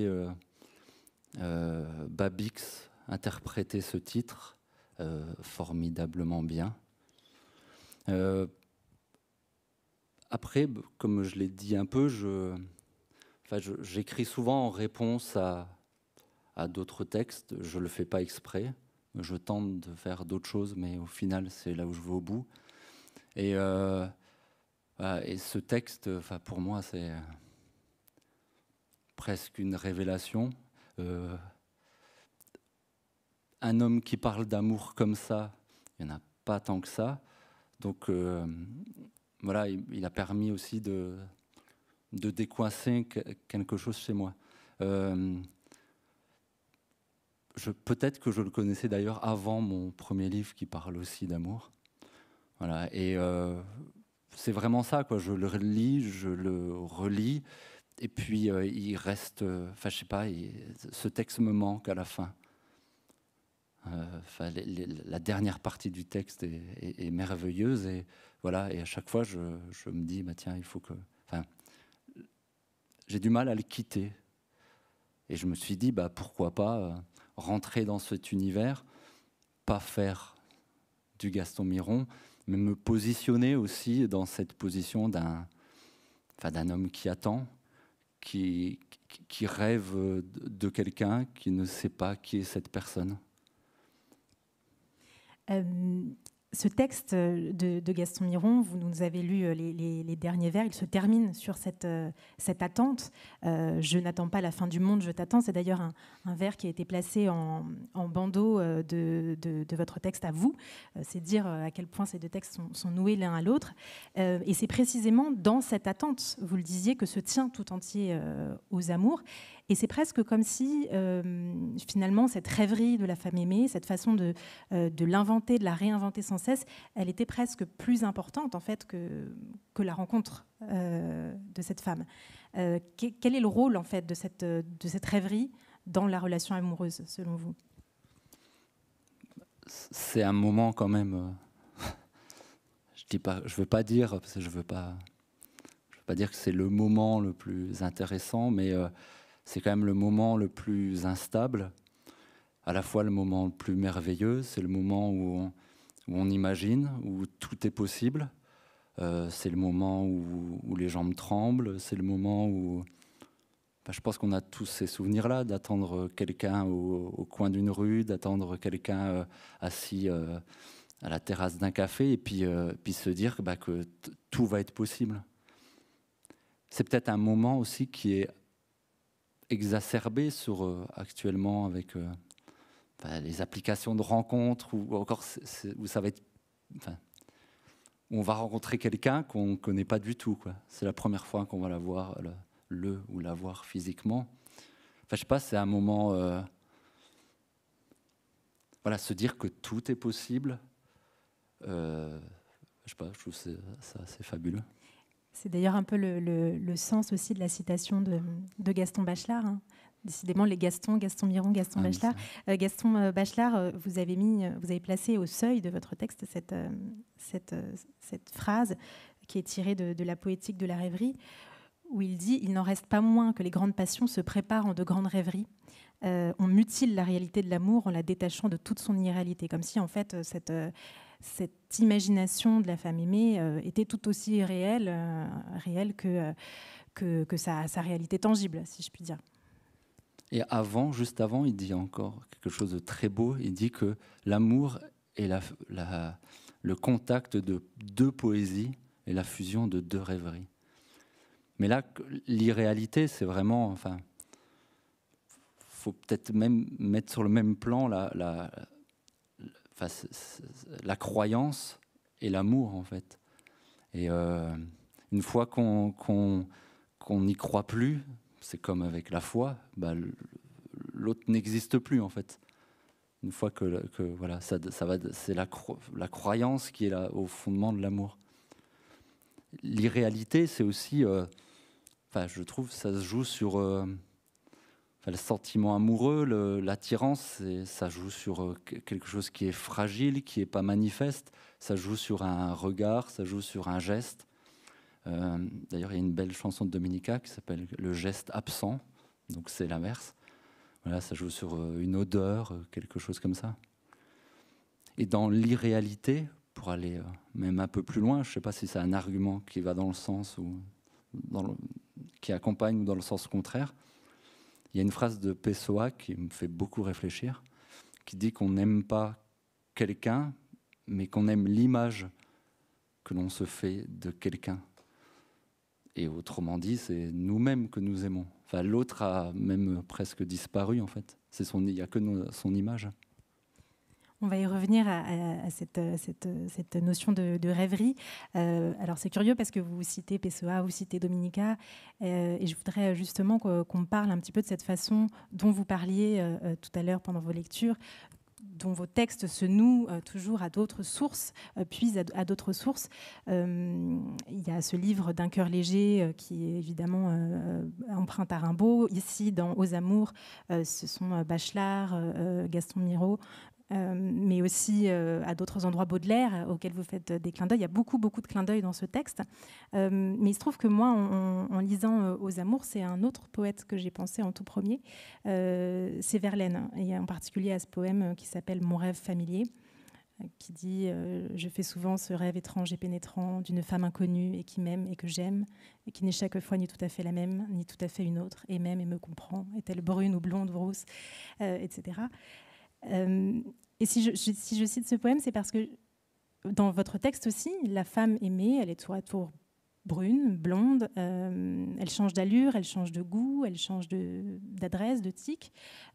Babix interpréter ce titre euh, formidablement bien. Euh, après, comme je l'ai dit un peu, je, j'écris souvent en réponse à, d'autres textes. Je ne le fais pas exprès. Je tente de faire d'autres choses, mais au final, c'est là où je vais au bout. Et, euh, ce texte, enfin, pour moi, c'est presque une révélation un homme qui parle d'amour comme ça, il n'y en a pas tant que ça. Donc euh, voilà, il, a permis aussi de, de décoincer quelque chose chez moi. Euh, peut-être que je le connaissais d'ailleurs avant mon premier livre qui parle aussi d'amour. Voilà, et euh, c'est vraiment ça, quoi. Je le lis, je le relis, et puis il reste, enfin je sais pas, ce texte me manque à la fin. Euh, la dernière partie du texte est, merveilleuse et voilà. Et à chaque fois, je, me dis, bah, tiens, il faut que. Enfin, j'ai du mal à le quitter. Et je me suis dit, bah pourquoi pas euh, rentrer dans cet univers, pas faire du Gaston Miron, mais me positionner aussi dans cette position d'un, d'un homme qui attend, qui rêve de quelqu'un qui ne sait pas qui est cette personne. Euh, ce texte euh, de, Gaston Miron, vous nous avez lu euh, les, derniers vers, il se termine sur cette, cette attente. je n'attends pas la fin du monde, je t'attends. C'est d'ailleurs un, vers qui a été placé en, bandeau de, votre texte à vous. C'est dire à quel point ces deux textes sont, noués l'un à l'autre. et c'est précisément dans cette attente, vous le disiez, que se tient tout entier aux amours. Et c'est presque comme si, euh, finalement, cette rêverie de la femme aimée, cette façon de, euh, de l'inventer, de la réinventer sans cesse, elle était presque plus importante, en fait, que, que la rencontre euh, de cette femme. quel est le rôle, en fait, de cette, de cette rêverie dans la relation amoureuse, selon vous C'est un moment quand même... je ne veux pas dire, parce que je veux veux pas dire que c'est le moment le plus intéressant, mais c'est quand même le moment le plus instable, à la fois le moment le plus merveilleux, c'est le moment où on, imagine, où tout est possible, euh, c'est le moment où, les jambes tremblent, c'est le moment où... Bah, je pense qu'on a tous ces souvenirs-là, d'attendre quelqu'un au, coin d'une rue, d'attendre quelqu'un euh, assis euh, à la terrasse d'un café, et puis, puis se dire bah, que tout va être possible. C'est peut-être un moment aussi qui est Exacerbé sur, euh, actuellement avec euh, bah, les applications de rencontres ou encore où ça on va rencontrer quelqu'un qu'on ne connaît pas du tout. C'est la première fois qu'on va la voir, euh, le, ou la voir physiquement. Enfin, je sais pas, c'est un moment. voilà, se dire que tout est possible. je sais pas, je trouve ça, ça assez fabuleux. C'est d'ailleurs un peu le, sens aussi de la citation de, Gaston Bachelard. Hein. Décidément, les Gastons, Gaston Miron, Gaston ah Bachelard. Euh, Gaston euh, Bachelard, euh, vous avez, mis, vous avez placé au seuil de votre texte cette, phrase qui est tirée de, la poétique de la rêverie, où il dit Il n'en reste pas moins que les grandes passions se préparent en de grandes rêveries. on mutile la réalité de l'amour en la détachant de toute son irréalité, comme si en fait cette cette imagination de la femme aimée euh, était tout aussi réelle, euh, euh, que, que, sa, réalité tangible, si je puis dire. Et avant, juste avant, il dit encore quelque chose de très beau. Il dit que l'amour est le contact de deux poésies et la fusion de deux rêveries. Mais là, l'irréalité, c'est vraiment, enfin, faut peut-être même mettre sur le même plan la la croyance et l'amour, en fait. Et euh, une fois qu'on qu'on qu'on n'y croit plus, c'est comme avec la foi, bah, l'autre n'existe plus, en fait. Une fois que, que voilà, ça, ça va, c'est la, la, croyance qui est au fondement de l'amour. L'irréalité, c'est aussi, euh, enfin, je trouve, ça se joue sur euh, le sentiment amoureux, l'attirance, ça joue sur euh, quelque chose qui est fragile, qui n'est pas manifeste. Ça joue sur un regard, ça joue sur un geste. Euh, d'ailleurs, il y a une belle chanson de Dominica qui s'appelle Le geste absent. Donc, c'est l'inverse. Voilà, ça joue sur euh, une odeur, quelque chose comme ça. Et dans l'irréalité, pour aller même un peu plus loin, je ne sais pas si c'est un argument qui va dans le sens ou qui accompagne ou dans le sens contraire. Il y a une phrase de Pessoa qui me fait beaucoup réfléchir, qui dit qu'on n'aime pas quelqu'un, mais qu'on aime l'image que l'on se fait de quelqu'un. Et autrement dit, c'est nous-mêmes que nous aimons. Enfin, l'autre a même presque disparu, en fait. C'est il n'y a que son image. On va y revenir à, euh, euh, cette, notion de, rêverie. Euh, alors c'est curieux parce que vous citez Pessoa, vous citez Dominica, et je voudrais justement qu'on parle un petit peu de cette façon dont vous parliez tout à l'heure pendant vos lectures, dont vos textes se nouent toujours à d'autres sources, puis à, d'autres sources. il y a ce livre d'un cœur léger qui est évidemment emprunt à Rimbaud. Ici, dans Aux Amours, ce sont Bachelard, Gaston Miro, euh, mais aussi euh, à d'autres endroits Baudelaire euh, auxquels vous faites des clins d'œil. Il y a beaucoup, beaucoup de clins d'œil dans ce texte. mais il se trouve que moi, en, lisant Aux Amours, c'est un autre poète que j'ai pensé en tout premier, c'est Verlaine, et en particulier à ce poème qui s'appelle Mon rêve familier qui dit Je fais souvent ce rêve étrange et pénétrant d'une femme inconnue et qui m'aime et que j'aime, et qui n'est chaque fois ni tout à fait la même, ni tout à fait une autre, et même et me comprend, est-elle brune ou blonde ou rousse, etc. Euh, et si je, cite ce poème, c'est parce que dans votre texte aussi, la femme aimée, elle est tour à tour brune, blonde, euh, elle change d'allure, elle change de goût, elle change d'adresse, de, tic,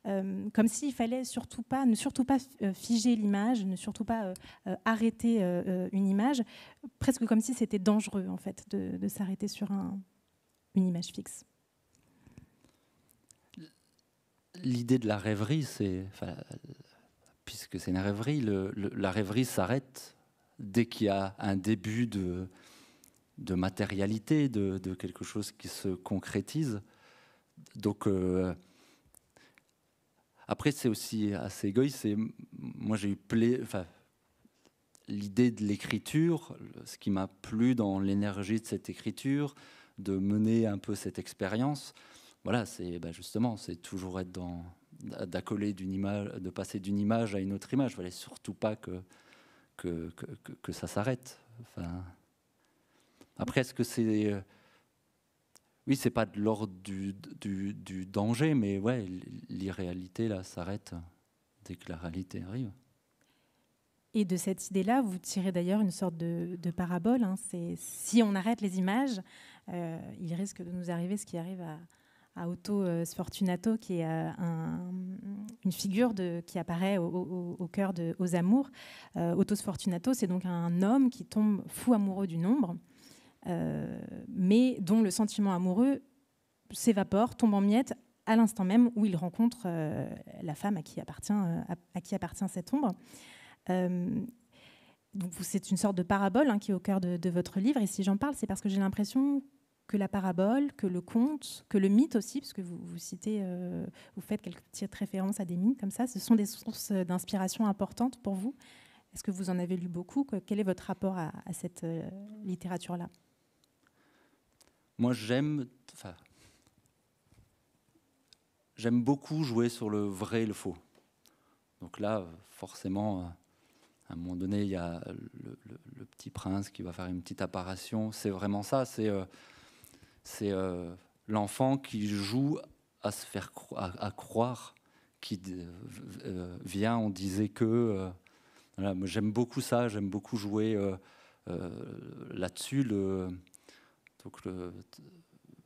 euh, comme s'il fallait surtout pas, ne surtout pas figer l'image, ne surtout pas arrêter une image, presque comme si c'était dangereux en fait de, s'arrêter sur une image fixe l'idée de la rêverie, c'est, puisque c'est une rêverie, la rêverie s'arrête dès qu'il y a un début de, matérialité, de, quelque chose qui se concrétise. Donc, euh, après, c'est aussi assez égoïste. moi, j'ai eu l'idée de l'écriture, ce qui m'a plu dans l'énergie de cette écriture, de mener un peu cette expérience voilà, c'est bah, justement, c'est toujours être dans d'accoler d'une image, de passer d'une image à une autre image. Il fallait surtout pas que que, ça s'arrête. après, est-ce que c'est euh, oui, c'est pas de l'ordre du, danger, mais ouais, l'irréalité là s'arrête dès que la réalité arrive. Et de cette idée-là, vous tirez d'ailleurs une sorte de, parabole. Hein. c'est si on arrête les images, euh, il risque de nous arriver ce qui arrive à, à Otto euh, Sfortunato, qui est euh, une figure qui apparaît au, cœur de Aux Amours. Euh, Otto Sfortunato, c'est donc un homme qui tombe fou amoureux d'une ombre, mais dont le sentiment amoureux s'évapore, tombe en miettes à l'instant même où il rencontre la femme à qui appartient, cette ombre. c'est une sorte de parabole hein, qui est au cœur de, de votre livre, et si j'en parle, c'est parce que j'ai l'impression que la parabole, que le conte, que le mythe aussi, parce que vous, citez, euh, vous faites quelques petites références à des mythes comme ça, ce sont des sources d'inspiration importantes pour vous. Est-ce que vous en avez lu beaucoup Quel est votre rapport à, cette euh, littérature-là Moi, j'aime, j'aime beaucoup jouer sur le vrai et le faux. Donc là, forcément, euh, à un moment donné, il y a le, petit prince qui va faire une petite apparition. C'est vraiment ça. C'est c'est euh, l'enfant qui joue à se faire à, croire, qui euh, vient, on disait que. Euh, j'aime beaucoup ça, j'aime beaucoup jouer là-dessus. Le, donc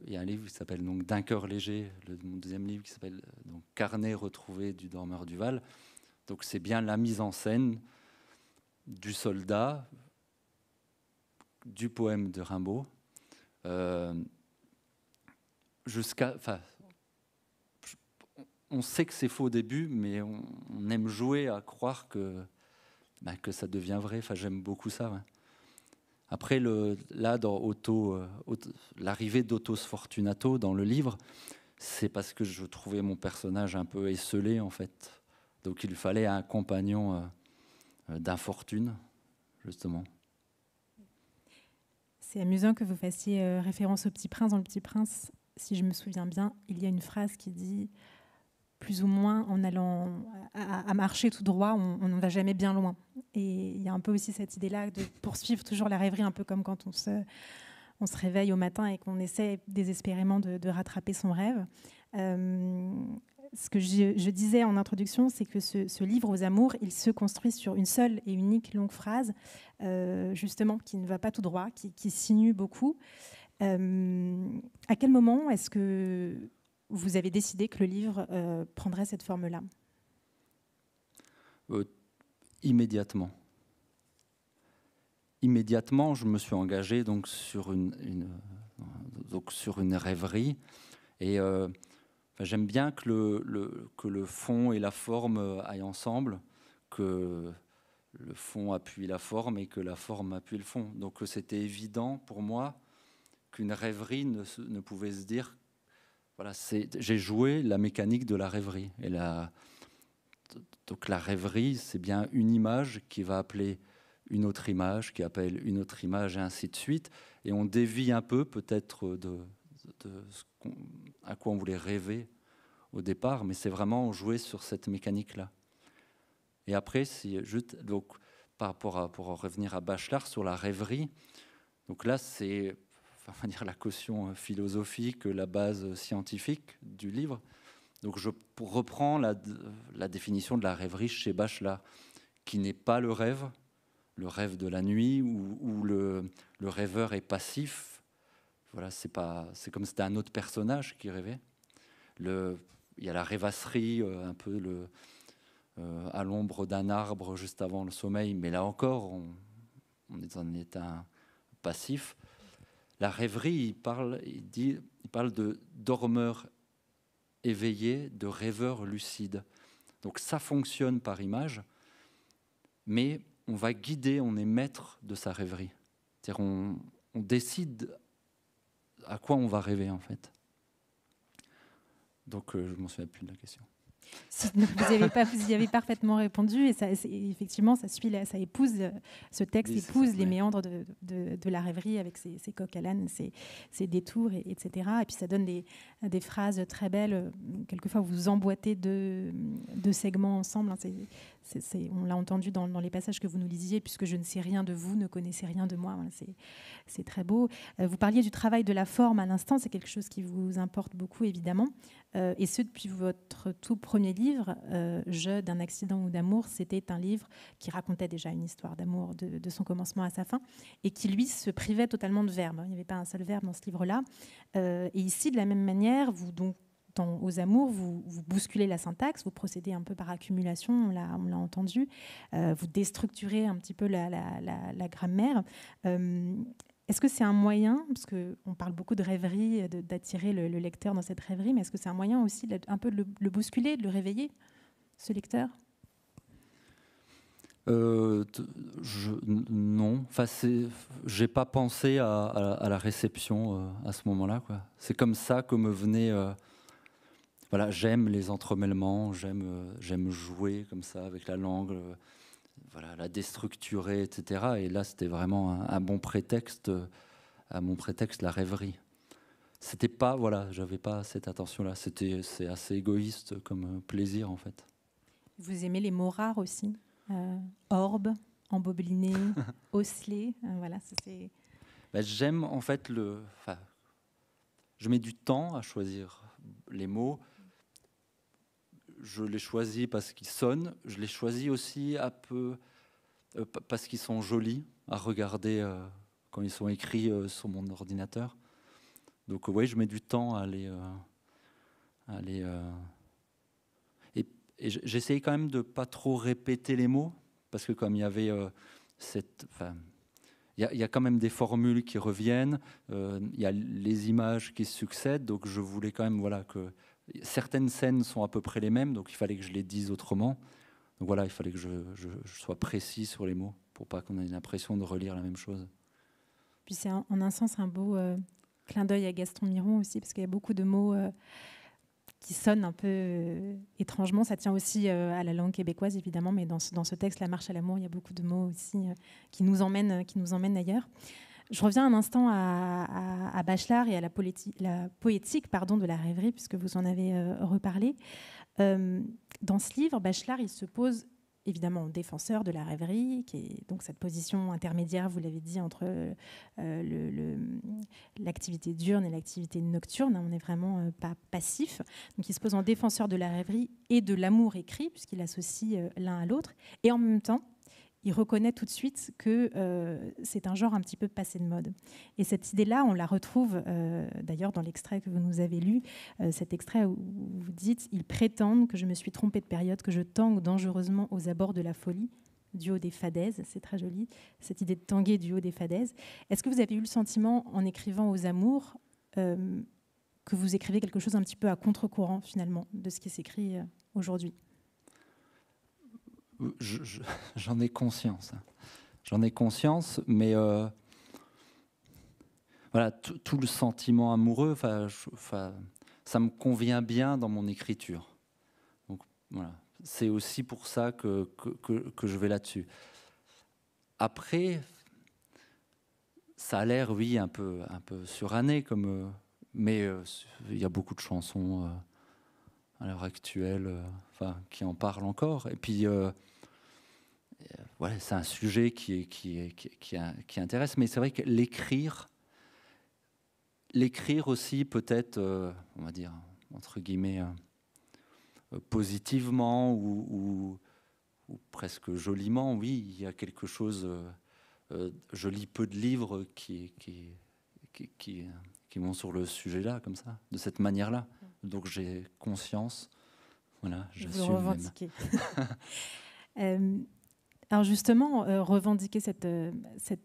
il y a un livre qui s'appelle D'un cœur léger, le, mon deuxième livre qui s'appelle Carnet retrouvé du dormeur du Val. Donc c'est bien la mise en scène du soldat, du poème de Rimbaud, on sait que c'est faux au début, mais on, aime jouer à croire que, bah, que ça devient vrai. Enfin, j'aime beaucoup ça. Après, le, là, euh, l'arrivée d'Otto Fortunato dans le livre, c'est parce que je trouvais mon personnage un peu esselé, en fait. Donc, il fallait un compagnon euh, euh, d'infortune, justement. C'est amusant que vous fassiez référence au Petit Prince. Dans le Petit Prince, si je me souviens bien, il y a une phrase qui dit plus ou moins en allant à, marcher tout droit, on n'en va jamais bien loin. Et il y a un peu aussi cette idée-là de poursuivre toujours la rêverie, un peu comme quand on se, on se réveille au matin et qu'on essaie désespérément de, rattraper son rêve. Euh, ce que je, disais en introduction, c'est que ce, livre aux amours, il se construit sur une seule et unique longue phrase, euh, justement, qui ne va pas tout droit, qui, qui sinue beaucoup. Euh, à quel moment est-ce que vous avez décidé que le livre euh, prendrait cette forme-là euh, Immédiatement immédiatement, je me suis engagé donc sur une, donc sur une rêverie. Et j'aime bien que le, que le fond et la forme aillent ensemble, que le fond appuie la forme et que la forme appuie le fond. Donc c'était évident pour moi qu'une rêverie ne, pouvait se dire. Voilà, j'ai joué la mécanique de la rêverie. Et la, donc la rêverie, c'est bien une image qui va appeler une autre image, qui appelle une autre image, et ainsi de suite. Et on dévie un peu peut-être de, ce à quoi on voulait rêver au départ, mais c'est vraiment jouer sur cette mécanique-là. Et après, si, je donc, par rapport à, pour en revenir à Bachelard, sur la rêverie, donc là, c'est la caution euh, philosophique, la base scientifique du livre. Donc je reprends la, définition de la rêverie chez Bachelard, qui n'est pas le rêve, le rêve de la nuit, où, le, le, rêveur est passif. Voilà, c'est pas, c'est comme si c'était un autre personnage qui rêvait. Le, il y a la rêvasserie, euh, un peu le, euh, à l'ombre d'un arbre juste avant le sommeil, mais là encore, on, on est dans un état passif. La rêverie, il parle, dit, il parle de dormeur éveillé, de rêveur lucide. Donc ça fonctionne par image, mais on va guider, on est maître de sa rêverie. C'est-à-dire on, décide à quoi on va rêver en fait. Donc euh, je ne m'en souviens plus de la question vous, pas, vous, y avez parfaitement répondu et effectivement, ça suit, épouse, euh, ce texte épouse les méandres de, la rêverie avec ses, ses à l'âne, ses, détours, etc. Et puis ça donne des, phrases très belles. Euh, quelquefois, vous emboîtez deux, segments ensemble. Hein. on l'a entendu dans, les passages que vous nous lisiez, puisque je ne sais rien de vous, ne connaissez rien de moi. c'est très beau. Euh, vous parliez du travail de la forme à l'instant, c'est quelque chose qui vous importe beaucoup, évidemment. Euh, et ce, depuis votre tout premier livre, euh, Je d'un accident ou d'amour, c'était un livre qui racontait déjà une histoire d'amour de, son commencement à sa fin, et qui, lui, se privait totalement de verbe. Il n'y avait pas un seul verbe dans ce livre-là. Euh, et ici, de la même manière, vous, donc, aux amours, vous, vous, bousculez la syntaxe, vous procédez un peu par accumulation, on l'a entendu, euh, vous déstructurez un petit peu la, la, la, la grammaire. Est-ce que c'est un moyen, parce qu'on parle beaucoup de rêverie, d'attirer le, lecteur dans cette rêverie, mais est-ce que c'est un moyen aussi de, un peu de le, bousculer, de le réveiller, ce lecteur euh, je, non, j'ai pas pensé à, la réception euh, à ce moment-là. C'est comme ça que me venait. Euh, voilà, j'aime les entremêlements, j'aime, euh, j'aime jouer comme ça avec la langue, voilà, la déstructurer, etc. Et là, c'était vraiment un, bon prétexte, à euh, mon prétexte, la rêverie. C'était pas, voilà, j'avais pas cette attention-là. C'était, c'est assez égoïste comme plaisir, en fait. Vous aimez les mots rares aussi euh, Orbe, embobliné, osselé, euh, voilà, c'est. Bah, j'aime en fait le. Enfin, je mets du temps à choisir les mots je les choisis parce qu'ils sonnent, je les choisis aussi un peu euh, parce qu'ils sont jolis à regarder euh, quand ils sont écrits euh, sur mon ordinateur. Donc oui, je mets du temps à les... et, j'essaye quand même de pas trop répéter les mots, parce que comme il y avait cette... Il y, y, a quand même des formules qui reviennent, il y a les images qui succèdent, donc je voulais quand même voilà, que Certaines scènes sont à peu près les mêmes, donc il fallait que je les dise autrement. voilà, il fallait que je, sois précis sur les mots pour pas qu'on ait l'impression de relire la même chose. Puis c'est en un sens un beau euh, clin d'œil à Gaston Miron aussi, parce qu'il y a beaucoup de mots euh, qui sonnent un peu euh, étrangement. Ça tient aussi à la langue québécoise, évidemment, mais dans ce, texte, La marche à l'amour, il y a beaucoup de mots aussi qui, nous emmènent, qui nous emmènent ailleurs. Je reviens un instant à, à, Bachelard et à la, la, poétique pardon, de la rêverie, puisque vous en avez euh, reparlé. Euh, dans ce livre, Bachelard, il se pose évidemment défenseur de la rêverie, qui est donc cette position intermédiaire, vous l'avez dit, entre euh, l'activité diurne et l'activité nocturne. On n'est vraiment pas passif. Donc il se pose en défenseur de la rêverie et de l'amour écrit, puisqu'il associe l'un à l'autre. Et en même temps, il reconnaît tout de suite que euh, c'est un genre un petit peu passé de mode. Et cette idée-là, on la retrouve euh, d'ailleurs dans l'extrait que vous nous avez lu, euh, cet extrait où vous dites Ils prétendent que je me suis trompé de période, que je tangue dangereusement aux abords de la folie, du haut des fadaises. C'est très joli, cette idée de tanguer du haut des fadaises. Est-ce que vous avez eu le sentiment, en écrivant aux amours, que vous écrivez quelque chose un petit peu à contre-courant, finalement, de ce qui s'écrit aujourd'hui j'en ai conscience. Hein. J'en ai conscience, mais euh, voilà, tout le sentiment amoureux, ça me convient bien dans mon écriture. Donc voilà, c'est aussi pour ça que, que, je vais là-dessus. Après, ça a l'air, oui, un peu, un peu suranné, comme, euh, mais euh, il y a beaucoup de chansons à l'heure actuelle, qui en parlent encore. Et puis c'est un sujet qui, qui, qui, qui, intéresse, mais c'est vrai que l'écrire, l'écrire aussi peut-être, euh, on va dire, entre guillemets, euh, euh, positivement ou, presque joliment, oui, il y a quelque chose, je lis peu de livres qui, qui, qui, vont sur le sujet-là, comme ça, de cette manière-là. Donc j'ai conscience, voilà, j'assume. Vous euh... Alors justement, euh, revendiquer cette, euh,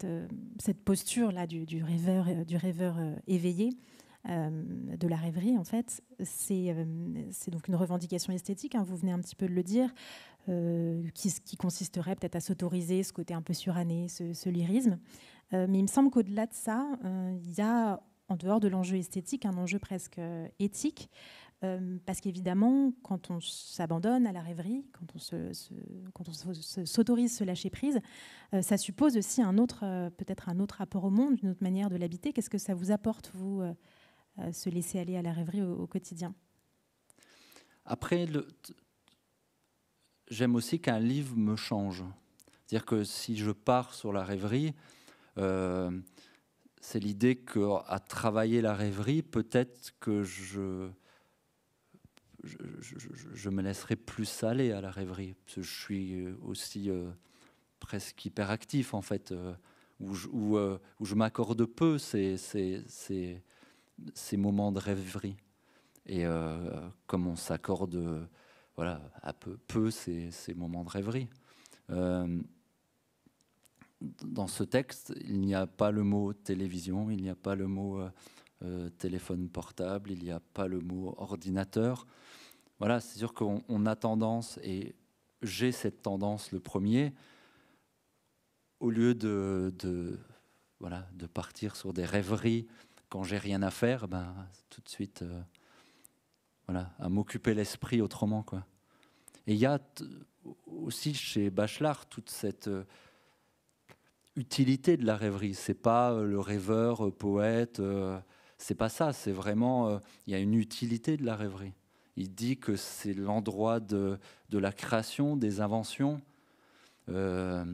euh, cette, posture-là du, rêveur, du rêveur éveillé, de la rêverie en fait, c'est donc une revendication esthétique, hein, vous venez un petit peu de le dire, qui, consisterait peut-être à s'autoriser ce côté un peu suranné, ce, ce lyrisme. mais il me semble qu'au-delà de ça, il y a, en dehors de l'enjeu esthétique, un enjeu presque éthique. Euh, parce qu'évidemment, quand on s'abandonne à la rêverie, quand on, se, se, se lâcher prise, euh, ça suppose aussi un autre, euh, peut-être un autre rapport au monde, une autre manière de l'habiter. Qu'est-ce que ça vous apporte, vous, se laisser aller à la rêverie au, quotidien Après, j'aime aussi qu'un livre me change. C'est-à-dire que si je pars sur la rêverie, c'est l'idée qu'à travailler la rêverie, peut-être que je je, me laisserai plus aller à la rêverie. Parce que je suis euh, aussi euh, presque hyperactif, en fait, euh, où je, m'accorde peu ces, moments de rêverie. Et comme on s'accorde voilà, peu ces, moments de rêverie. dans ce texte, il n'y a pas le mot télévision, il n'y a pas le mot téléphone portable, il n'y a pas le mot ordinateur voilà, c'est sûr qu'on a tendance, et j'ai cette tendance le premier, au lieu de, voilà, de partir sur des rêveries quand j'ai rien à faire, ben, tout de suite, euh, voilà, à m'occuper l'esprit autrement. Quoi. Et il y a aussi chez Bachelard toute cette euh, utilité de la rêverie. C'est pas euh, le rêveur, poète, c'est pas ça, c'est vraiment, il y a une utilité de la rêverie. Il dit que c'est l'endroit de, la création, des inventions. Euh,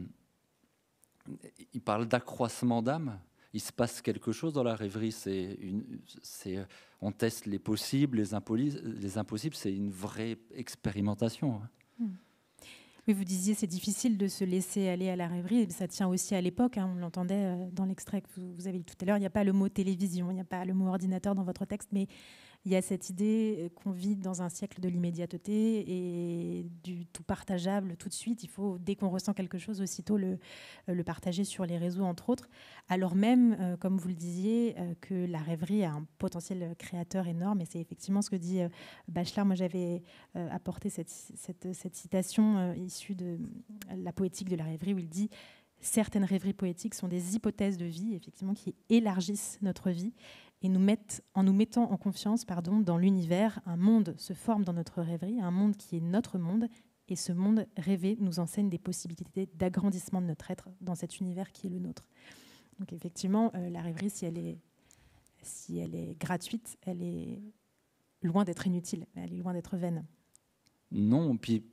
il parle d'accroissement d'âme. Il se passe quelque chose dans la rêverie. C'est on teste les possibles, les, impossibles. C'est une vraie expérimentation. Hein. Hmm. vous disiez c'est difficile de se laisser aller à la rêverie. Ça tient aussi à l'époque. Hein. on l'entendait euh, dans l'extrait que vous, avez lu tout à l'heure. Il n'y a pas le mot télévision, il n'y a pas le mot ordinateur dans votre texte, mais il y a cette idée euh, qu'on vit dans un siècle de l'immédiateté et du tout partageable tout de suite. Il faut, dès qu'on ressent quelque chose, aussitôt le, euh, le, partager sur les réseaux, entre autres. Alors même, euh, comme vous le disiez, que la rêverie a un potentiel créateur énorme. Et c'est effectivement ce que dit Bachelard. Moi, j'avais apporté cette, cette, cette citation issue de la poétique de la rêverie où il dit certaines rêveries poétiques sont des hypothèses de vie, effectivement, qui élargissent notre vie et nous en nous mettant en confiance pardon, dans l'univers, un monde se forme dans notre rêverie, un monde qui est notre monde, et ce monde rêvé nous enseigne des possibilités d'agrandissement de notre être dans cet univers qui est le nôtre. Donc effectivement, euh, la rêverie, si elle, est, si elle est gratuite, elle est loin d'être inutile, elle est loin d'être vaine. Non, puis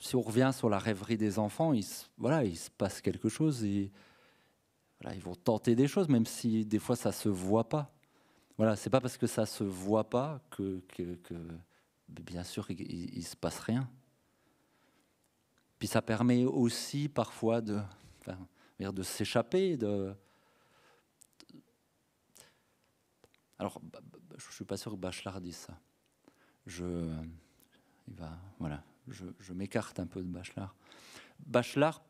si on revient sur la rêverie des enfants, il se, voilà, il se passe quelque chose, et, voilà, ils vont tenter des choses, même si des fois ça ne se voit pas. Voilà, c'est pas parce que ça se voit pas que, bien sûr, il, se passe rien. Puis ça permet aussi parfois de, de s'échapper, de. Alors, bah, bah, bah, je suis pas sûr que Bachelard dise ça. Je, va, voilà, je, m'écarte un peu de Bachelard. Bachelard,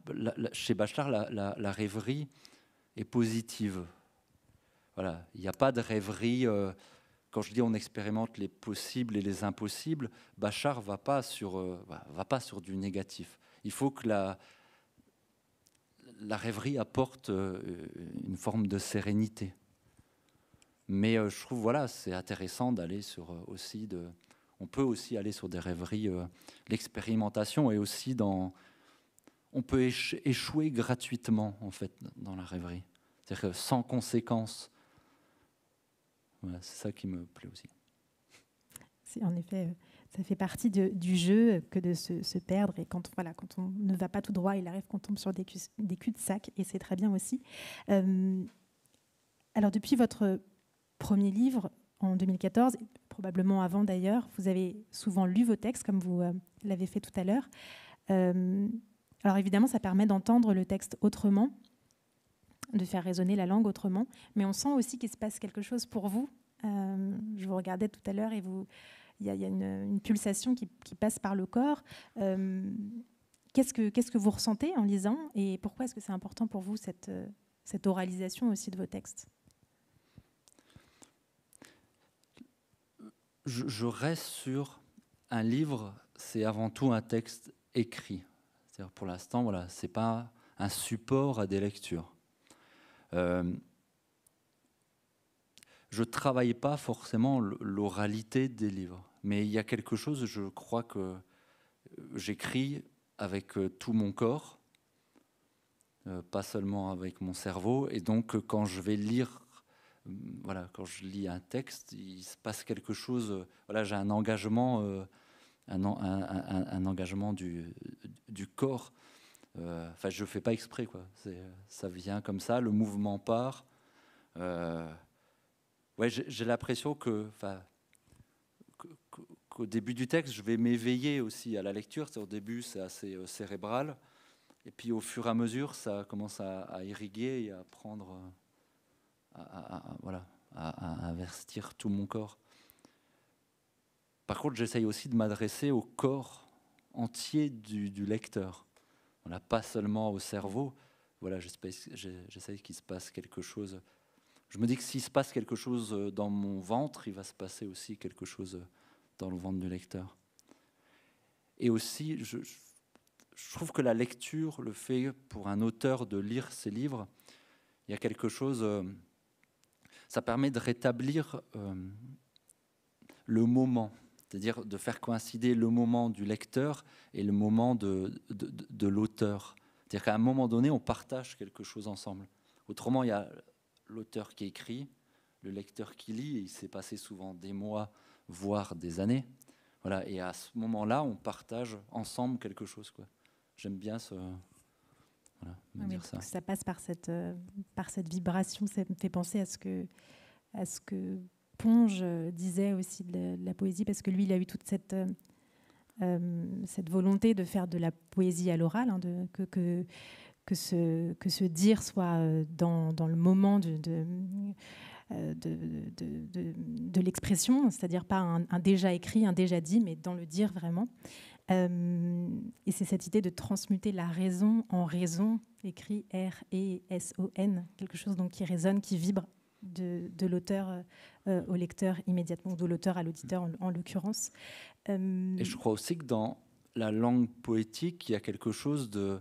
chez Bachelard, la rêverie est positive. Voilà, il n'y a pas de rêverie. Euh, quand je dis on expérimente les possibles et les impossibles, Bachar va pas sur euh, va pas sur du négatif. Il faut que la la rêverie apporte euh, une forme de sérénité. Mais je trouve voilà, c'est intéressant d'aller sur aussi de on peut aussi aller sur des rêveries. L'expérimentation est aussi dans on peut échouer gratuitement en fait dans la rêverie, c'est-à-dire sans conséquence c'est ça qui me plaît aussi. C'est en effet, euh, ça fait partie du jeu euh, que de se, perdre. Et quand, voilà, quand on ne va pas tout droit, il arrive qu'on tombe sur des, cul-de-sac, et c'est très bien aussi. Euh, alors, depuis votre premier livre en 2014, probablement avant d'ailleurs, vous avez souvent lu vos textes, comme vous l'avez fait tout à l'heure. alors, évidemment, ça permet d'entendre le texte autrement de faire résonner la langue autrement. Mais on sent aussi qu'il se passe quelque chose pour vous. Euh, je vous regardais tout à l'heure et il y a, une, pulsation qui, passe par le corps. Euh, qu'est-ce que vous ressentez en lisant et pourquoi est-ce que c'est important pour vous cette euh, oralisation aussi de vos textes je, reste sur un livre, c'est avant tout un texte écrit. pour l'instant, voilà, c'est pas un support à des lectures. Euh, je ne travaille pas forcément l'oralité des livres, mais il y a quelque chose, je crois que j'écris avec euh, tout mon corps, euh, pas seulement avec mon cerveau, et donc quand je vais lire hum, voilà, quand je lis un texte, il se passe quelque chose. Voilà, j'ai un engagement, un, engagement du corps. Euh, enfin, je fais pas exprès, quoi. Ça vient comme ça, le mouvement part. Euh, ouais, j'ai l'impression que, qu'au début du texte, je vais m'éveiller aussi à la lecture. Au début, c'est assez euh, cérébral. Et puis au fur et à mesure, ça commence à, irriguer et à prendre, à, voilà, à, investir tout mon corps. Par contre, j'essaye aussi de m'adresser au corps entier du lecteur. On n'a pas seulement au cerveau. Voilà, j'essaie qu'il se passe quelque chose. Je me dis que s'il se passe quelque chose euh, dans mon ventre, il va se passer aussi quelque chose euh, dans le ventre du lecteur. Et aussi, je, je trouve que la lecture, le fait pour un auteur de lire ses livres, il y a quelque chose. Euh, ça permet de rétablir le moment c'est-à-dire de faire coïncider le moment du lecteur et le moment de, de, l'auteur. C'est-à-dire qu'à un moment donné, on partage quelque chose ensemble. Autrement, il y a l'auteur qui écrit, le lecteur qui lit, et il s'est passé souvent des mois, voire des années. Voilà, et à ce moment-là, on partage ensemble quelque chose. J'aime bien ce... dire ça. ça passe par cette, euh, par cette vibration, ça me fait penser à ce que, à ce que Ponge euh, disait aussi de la, poésie, parce que lui, il a eu toute cette, euh, euh, volonté de faire de la poésie à l'oral, hein, que, que, ce, que dire soit dans, le moment de, de l'expression, c'est-à-dire pas un, déjà écrit, un déjà dit, mais dans le dire vraiment. et c'est cette idée de transmuter la raison en raison, écrit R-E-S-O-N, quelque chose donc qui résonne, qui vibre de, l'auteur euh, au lecteur immédiatement, de l'auteur à l'auditeur en, l'occurrence. Euh, Et je crois aussi que dans la langue poétique, il y a quelque chose de,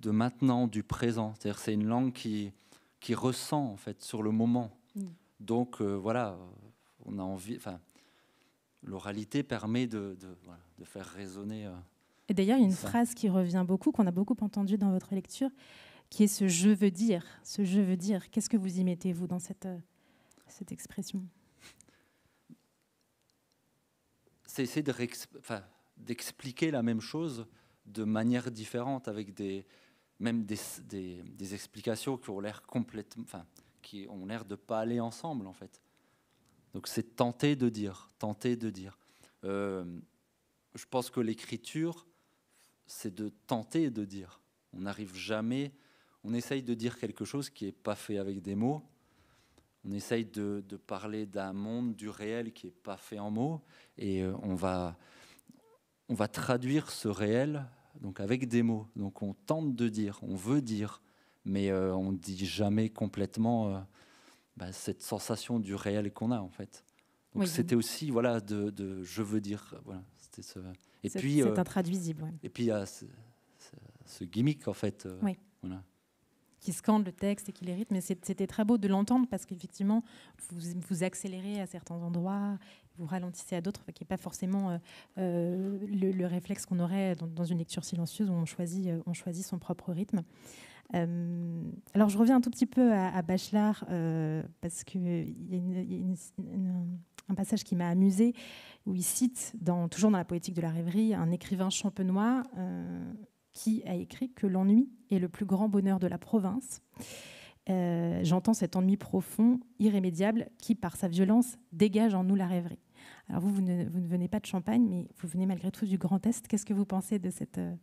de maintenant, du présent. C'est-à-dire c'est une langue qui, qui ressent en fait sur le moment. Mm. Donc euh, voilà, on a envie. Enfin, l'oralité permet de, de, faire résonner. Et d'ailleurs, il y a une phrase qui revient beaucoup, qu'on a beaucoup entendue dans votre lecture, qui est ce je veux dire. Ce je veux dire. Qu'est-ce que vous y mettez, vous, dans cette, cette expression C'est essayer d'expliquer la même chose de manière différente, avec des, même des, explications qui ont l'air complètement, enfin, qui ont l'air de pas aller ensemble en fait. Donc c'est tenter de dire, tenter de dire. Euh, je pense que l'écriture, c'est de tenter de dire. On n'arrive jamais, on essaye de dire quelque chose qui n'est pas fait avec des mots, on essaye de, parler d'un monde du réel qui n'est pas fait en mots, et euh, on va, on va traduire ce réel donc avec des mots. Donc on tente de dire, on veut dire, mais euh, on ne dit jamais complètement euh, bah, cette sensation du réel qu'on a en fait. Donc c'était aussi voilà de, je veux dire voilà c'était et puis c'est intraduisible et puis il y a ce, gimmick en fait oui. voilà qui scande le texte et qui les Mais c'était très beau de l'entendre parce qu'effectivement, vous, vous accélérez à certains endroits, vous ralentissez à d'autres, qui n'est pas forcément euh, euh, le, réflexe qu'on aurait dans, une lecture silencieuse où on choisit, euh, choisit son propre rythme. alors je reviens un tout petit peu à, Bachelard parce qu'il y a, un passage qui m'a amusé où il cite, dans, toujours dans la poétique de la rêverie, un écrivain champenois qui a écrit que l'ennui est le plus grand bonheur de la province. Euh, j'entends cet ennui profond, irrémédiable, qui, par sa violence, dégage en nous la rêverie. Alors vous, vous ne, venez pas de Champagne, mais vous venez malgré tout du Grand Est. Qu'est-ce que vous pensez de cette, euh,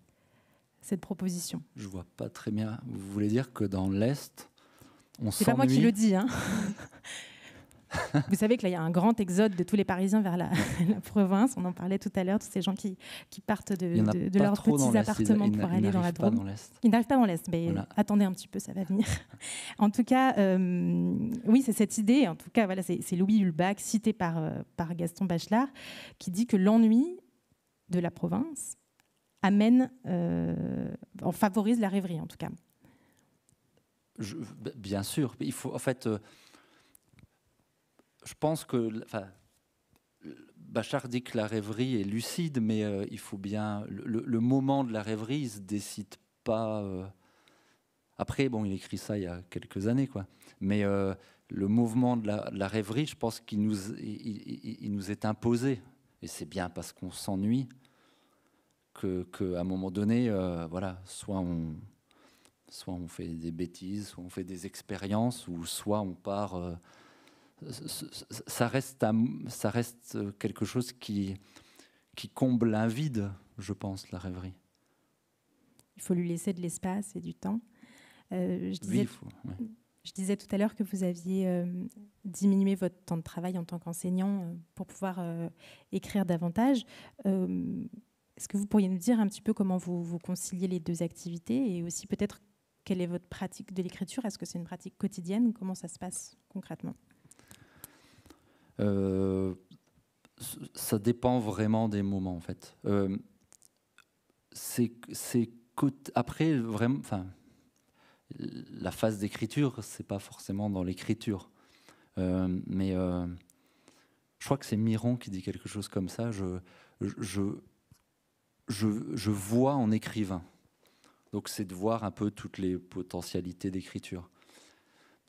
cette proposition Je vois pas très bien. Vous voulez dire que dans l'Est, on s'ennuie... C'est pas moi qui le dis, hein Vous savez que là, il y a un grand exode de tous les Parisiens vers la, province. On en parlait tout à l'heure, tous ces gens qui, partent de, leurs petits appartements pour aller dans la droite. Ils n'arrivent pas dans l'Est. Mais attendez un petit peu, ça va venir. en tout cas, euh, oui, c'est cette idée. En tout cas, voilà, c'est Louis Hulbach, cité par, euh, par Gaston Bachelard, qui dit que l'ennui de la province amène, euh, en favorise la rêverie en tout cas. bien sûr, il faut en fait je pense que, enfin, Bachar dit que la rêverie est lucide, mais euh, il faut bien le, moment de la rêverie il se décide pas. Euh, après, bon, il écrit ça il y a quelques années, quoi. Mais euh, le mouvement de la, rêverie, je pense qu'il nous, il, nous est imposé, et c'est bien parce qu'on s'ennuie que, que, un moment donné, voilà, soit on, soit on fait des bêtises, soit on fait des expériences, ou soit on part ça reste, ça reste quelque chose qui, qui comble un vide, je pense, la rêverie. Il faut lui laisser de l'espace et du temps. Euh, je, disais, je, disais, tout à l'heure que vous aviez euh, diminué votre temps de travail en tant qu'enseignant euh, pour pouvoir écrire davantage. Est-ce que vous pourriez nous dire un petit peu comment vous, vous conciliez les deux activités et aussi peut-être quelle est votre pratique de l'écriture Est-ce que c'est une pratique quotidienne Comment ça se passe concrètement euh, ça dépend vraiment des moments en fait. Euh, c'est après vraiment, enfin, la phase d'écriture, c'est pas forcément dans l'écriture, euh, mais je crois que c'est Miron qui dit quelque chose comme ça. Je, je, je, je vois en écrivain. Donc c'est de voir un peu toutes les potentialités d'écriture.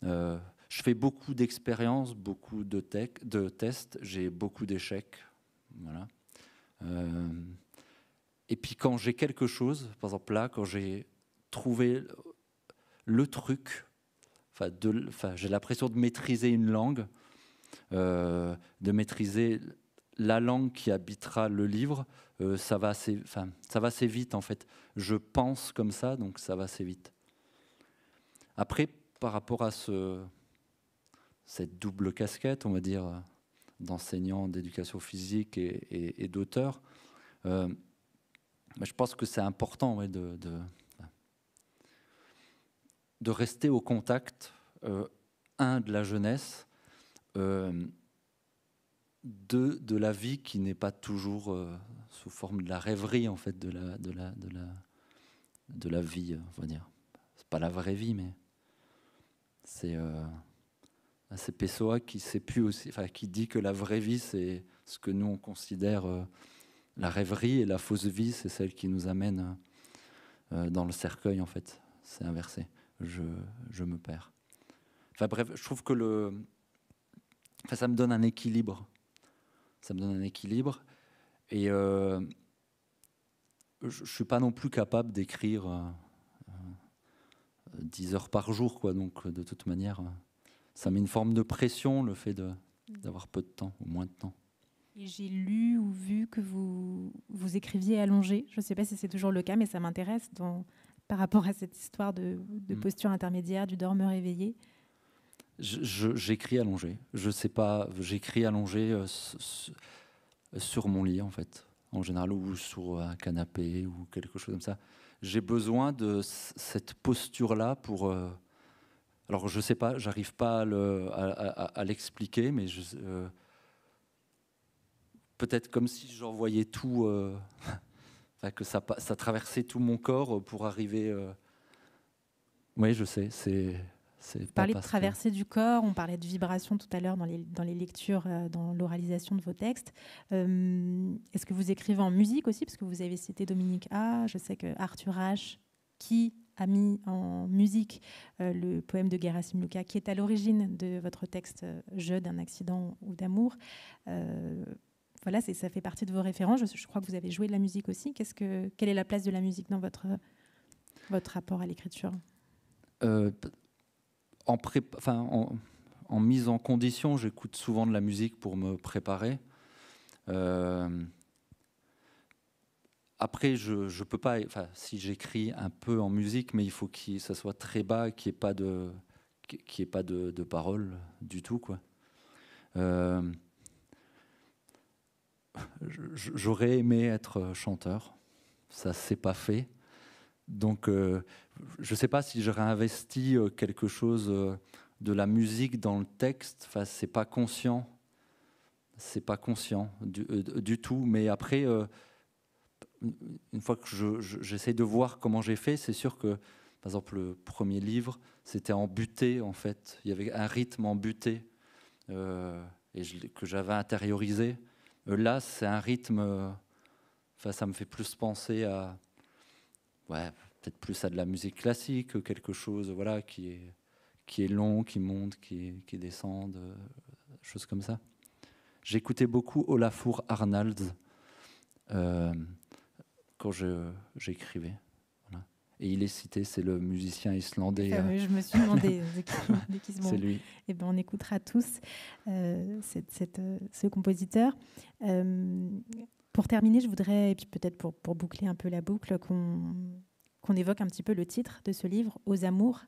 Euh, je fais beaucoup d'expériences, beaucoup de, de tests, j'ai beaucoup d'échecs. Voilà. Euh, et puis quand j'ai quelque chose, par exemple là, quand j'ai trouvé le truc, enfin, j'ai l'impression de maîtriser une langue, euh, de maîtriser la langue qui habitera le livre, euh, ça, va assez, ça va assez vite en fait. Je pense comme ça, donc ça va assez vite. Après, par rapport à ce, cette double casquette, on va dire, d'enseignant d'éducation physique et, et, d'auteur, euh, bah, je pense que c'est important de, de, rester au contact, euh, un, de la jeunesse, euh, deux, de la vie qui n'est pas toujours sous forme de la rêverie, en fait, de la, de la, de la, vie, on va dire. C'est pas la vraie vie, mais c'est c'est Pessoa qui plus aussi, qui dit que la vraie vie, c'est ce que nous on considère euh, la rêverie et la fausse vie, c'est celle qui nous amène euh, euh, dans le cercueil en fait. C'est inversé. Je, je, me perds. Enfin bref, je trouve que le, ça me donne un équilibre. Ça me donne un équilibre et je, ne suis pas non plus capable d'écrire 10 heures par jour quoi. Donc de toute manière ça met une forme de pression, le fait d'avoir peu de temps ou moins de temps. Et j'ai lu ou vu que vous, vous écriviez allongé. Je ne sais pas si c'est toujours le cas, mais ça m'intéresse par rapport à cette histoire de, mm. posture intermédiaire, du dormeur éveillé. J'écris allongé. Je sais pas, j'écris allongé euh, sur mon lit, en fait, en général, ou sur un canapé, ou quelque chose comme ça. J'ai besoin de cette posture-là pour. Euh, alors je ne sais pas, j'arrive pas à l'expliquer, mais euh, peut-être comme si j'envoyais tout, euh, que ça, traversait tout mon corps euh, pour arriver. Oui, je sais, c'est. Vous parlez de traversée du corps, on parlait de vibration tout à l'heure dans les, dans les, lectures, dans l'oralisation de vos textes. Est-ce que vous écrivez en musique aussi Parce que vous avez cité Dominique A, je sais que Arthur H. Qui a mis en musique euh, le poème de Gerasim Luka, qui est à l'origine de votre texte euh, Je, d'un accident ou d'amour. Euh, voilà, ça fait partie de vos références. Je, crois que vous avez joué de la musique aussi. qu'est-ce que, quelle est la place de la musique dans votre, votre rapport à l'écriture en, en, mise en condition, j'écoute souvent de la musique pour me préparer. Euh, après, je ne peux pas, enfin, si j'écris un peu en musique, mais il faut que ça soit très bas, qu'il n'y ait pas de, qui pas de, parole du tout, quoi. Euh, j'aurais aimé être euh, chanteur, ça s'est pas fait. Donc, euh, je ne sais pas si j'aurais investi quelque chose de la musique dans le texte. Enfin, c'est pas conscient, c'est pas conscient du, du, tout. Mais après une fois que j'essaie de voir comment j'ai fait, c'est sûr que, par exemple, le premier livre, c'était en butée, en fait. Il y avait un rythme en butée euh, et que j'avais intériorisé. Euh, là, c'est un rythme. Euh, enfin, ça me fait plus penser à. Ouais, peut-être plus à de la musique classique, quelque chose voilà, qui, est, qui est long, qui monte, qui, qui descend, choses comme ça. J'écoutais beaucoup Olafur Arnalds quand j'écrivais. Et il est cité, c'est le musicien islandais. Euh, je me suis demandé de qui, C'est lui. Et eh ben, on écoutera tous euh, euh, ce compositeur. pour terminer, je voudrais, et puis peut-être pour, pour, boucler un peu la boucle, qu'on qu'on évoque un petit peu le titre de ce livre, Aux Amours.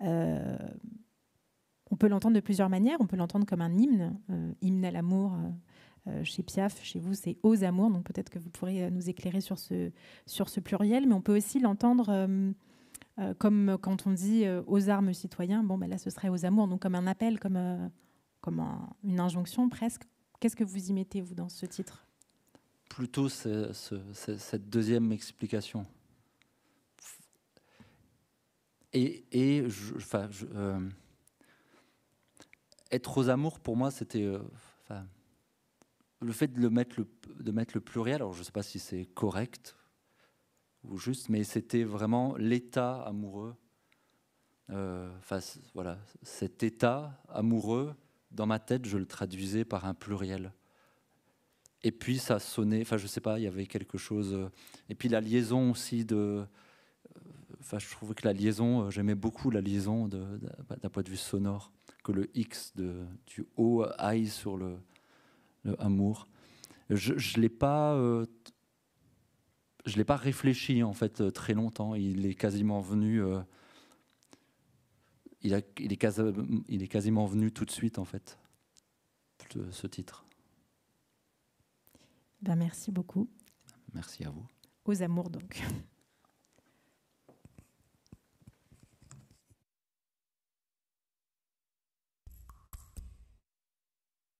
on peut l'entendre de plusieurs manières. On peut l'entendre comme un hymne, hymne à l'amour euh, chez Piaf, chez vous, c'est aux amours. Donc peut-être que vous pourrez nous éclairer sur ce, sur ce pluriel, mais on peut aussi l'entendre euh, euh, comme quand on dit aux armes citoyens. Bon, ben là, ce serait aux amours, donc comme un appel, comme, une injonction presque. Qu'est-ce que vous y mettez, vous, dans ce titre Plutôt cette deuxième explication. Et, enfin, être aux amours, pour moi, c'était le fait de, le mettre, le, pluriel, alors je ne sais pas si c'est correct ou juste, mais c'était vraiment l'état amoureux, enfin euh, voilà, cet état amoureux, dans ma tête, je le traduisais par un pluriel. Et puis ça sonnait, enfin je sais pas, il y avait quelque chose. Euh, et puis la liaison aussi de. Euh, enfin, je trouvais que la liaison, j'aimais beaucoup la liaison d'un point de vue sonore, que le X de, du O aille sur le, amour. Je ne l'ai pas, euh, je l'ai pas réfléchi en fait euh, très longtemps. Il est quasiment venu. Euh, il, il, est il est quasiment venu tout de suite en fait. Ce titre. Eh ben merci beaucoup. Merci à vous. Aux amours donc.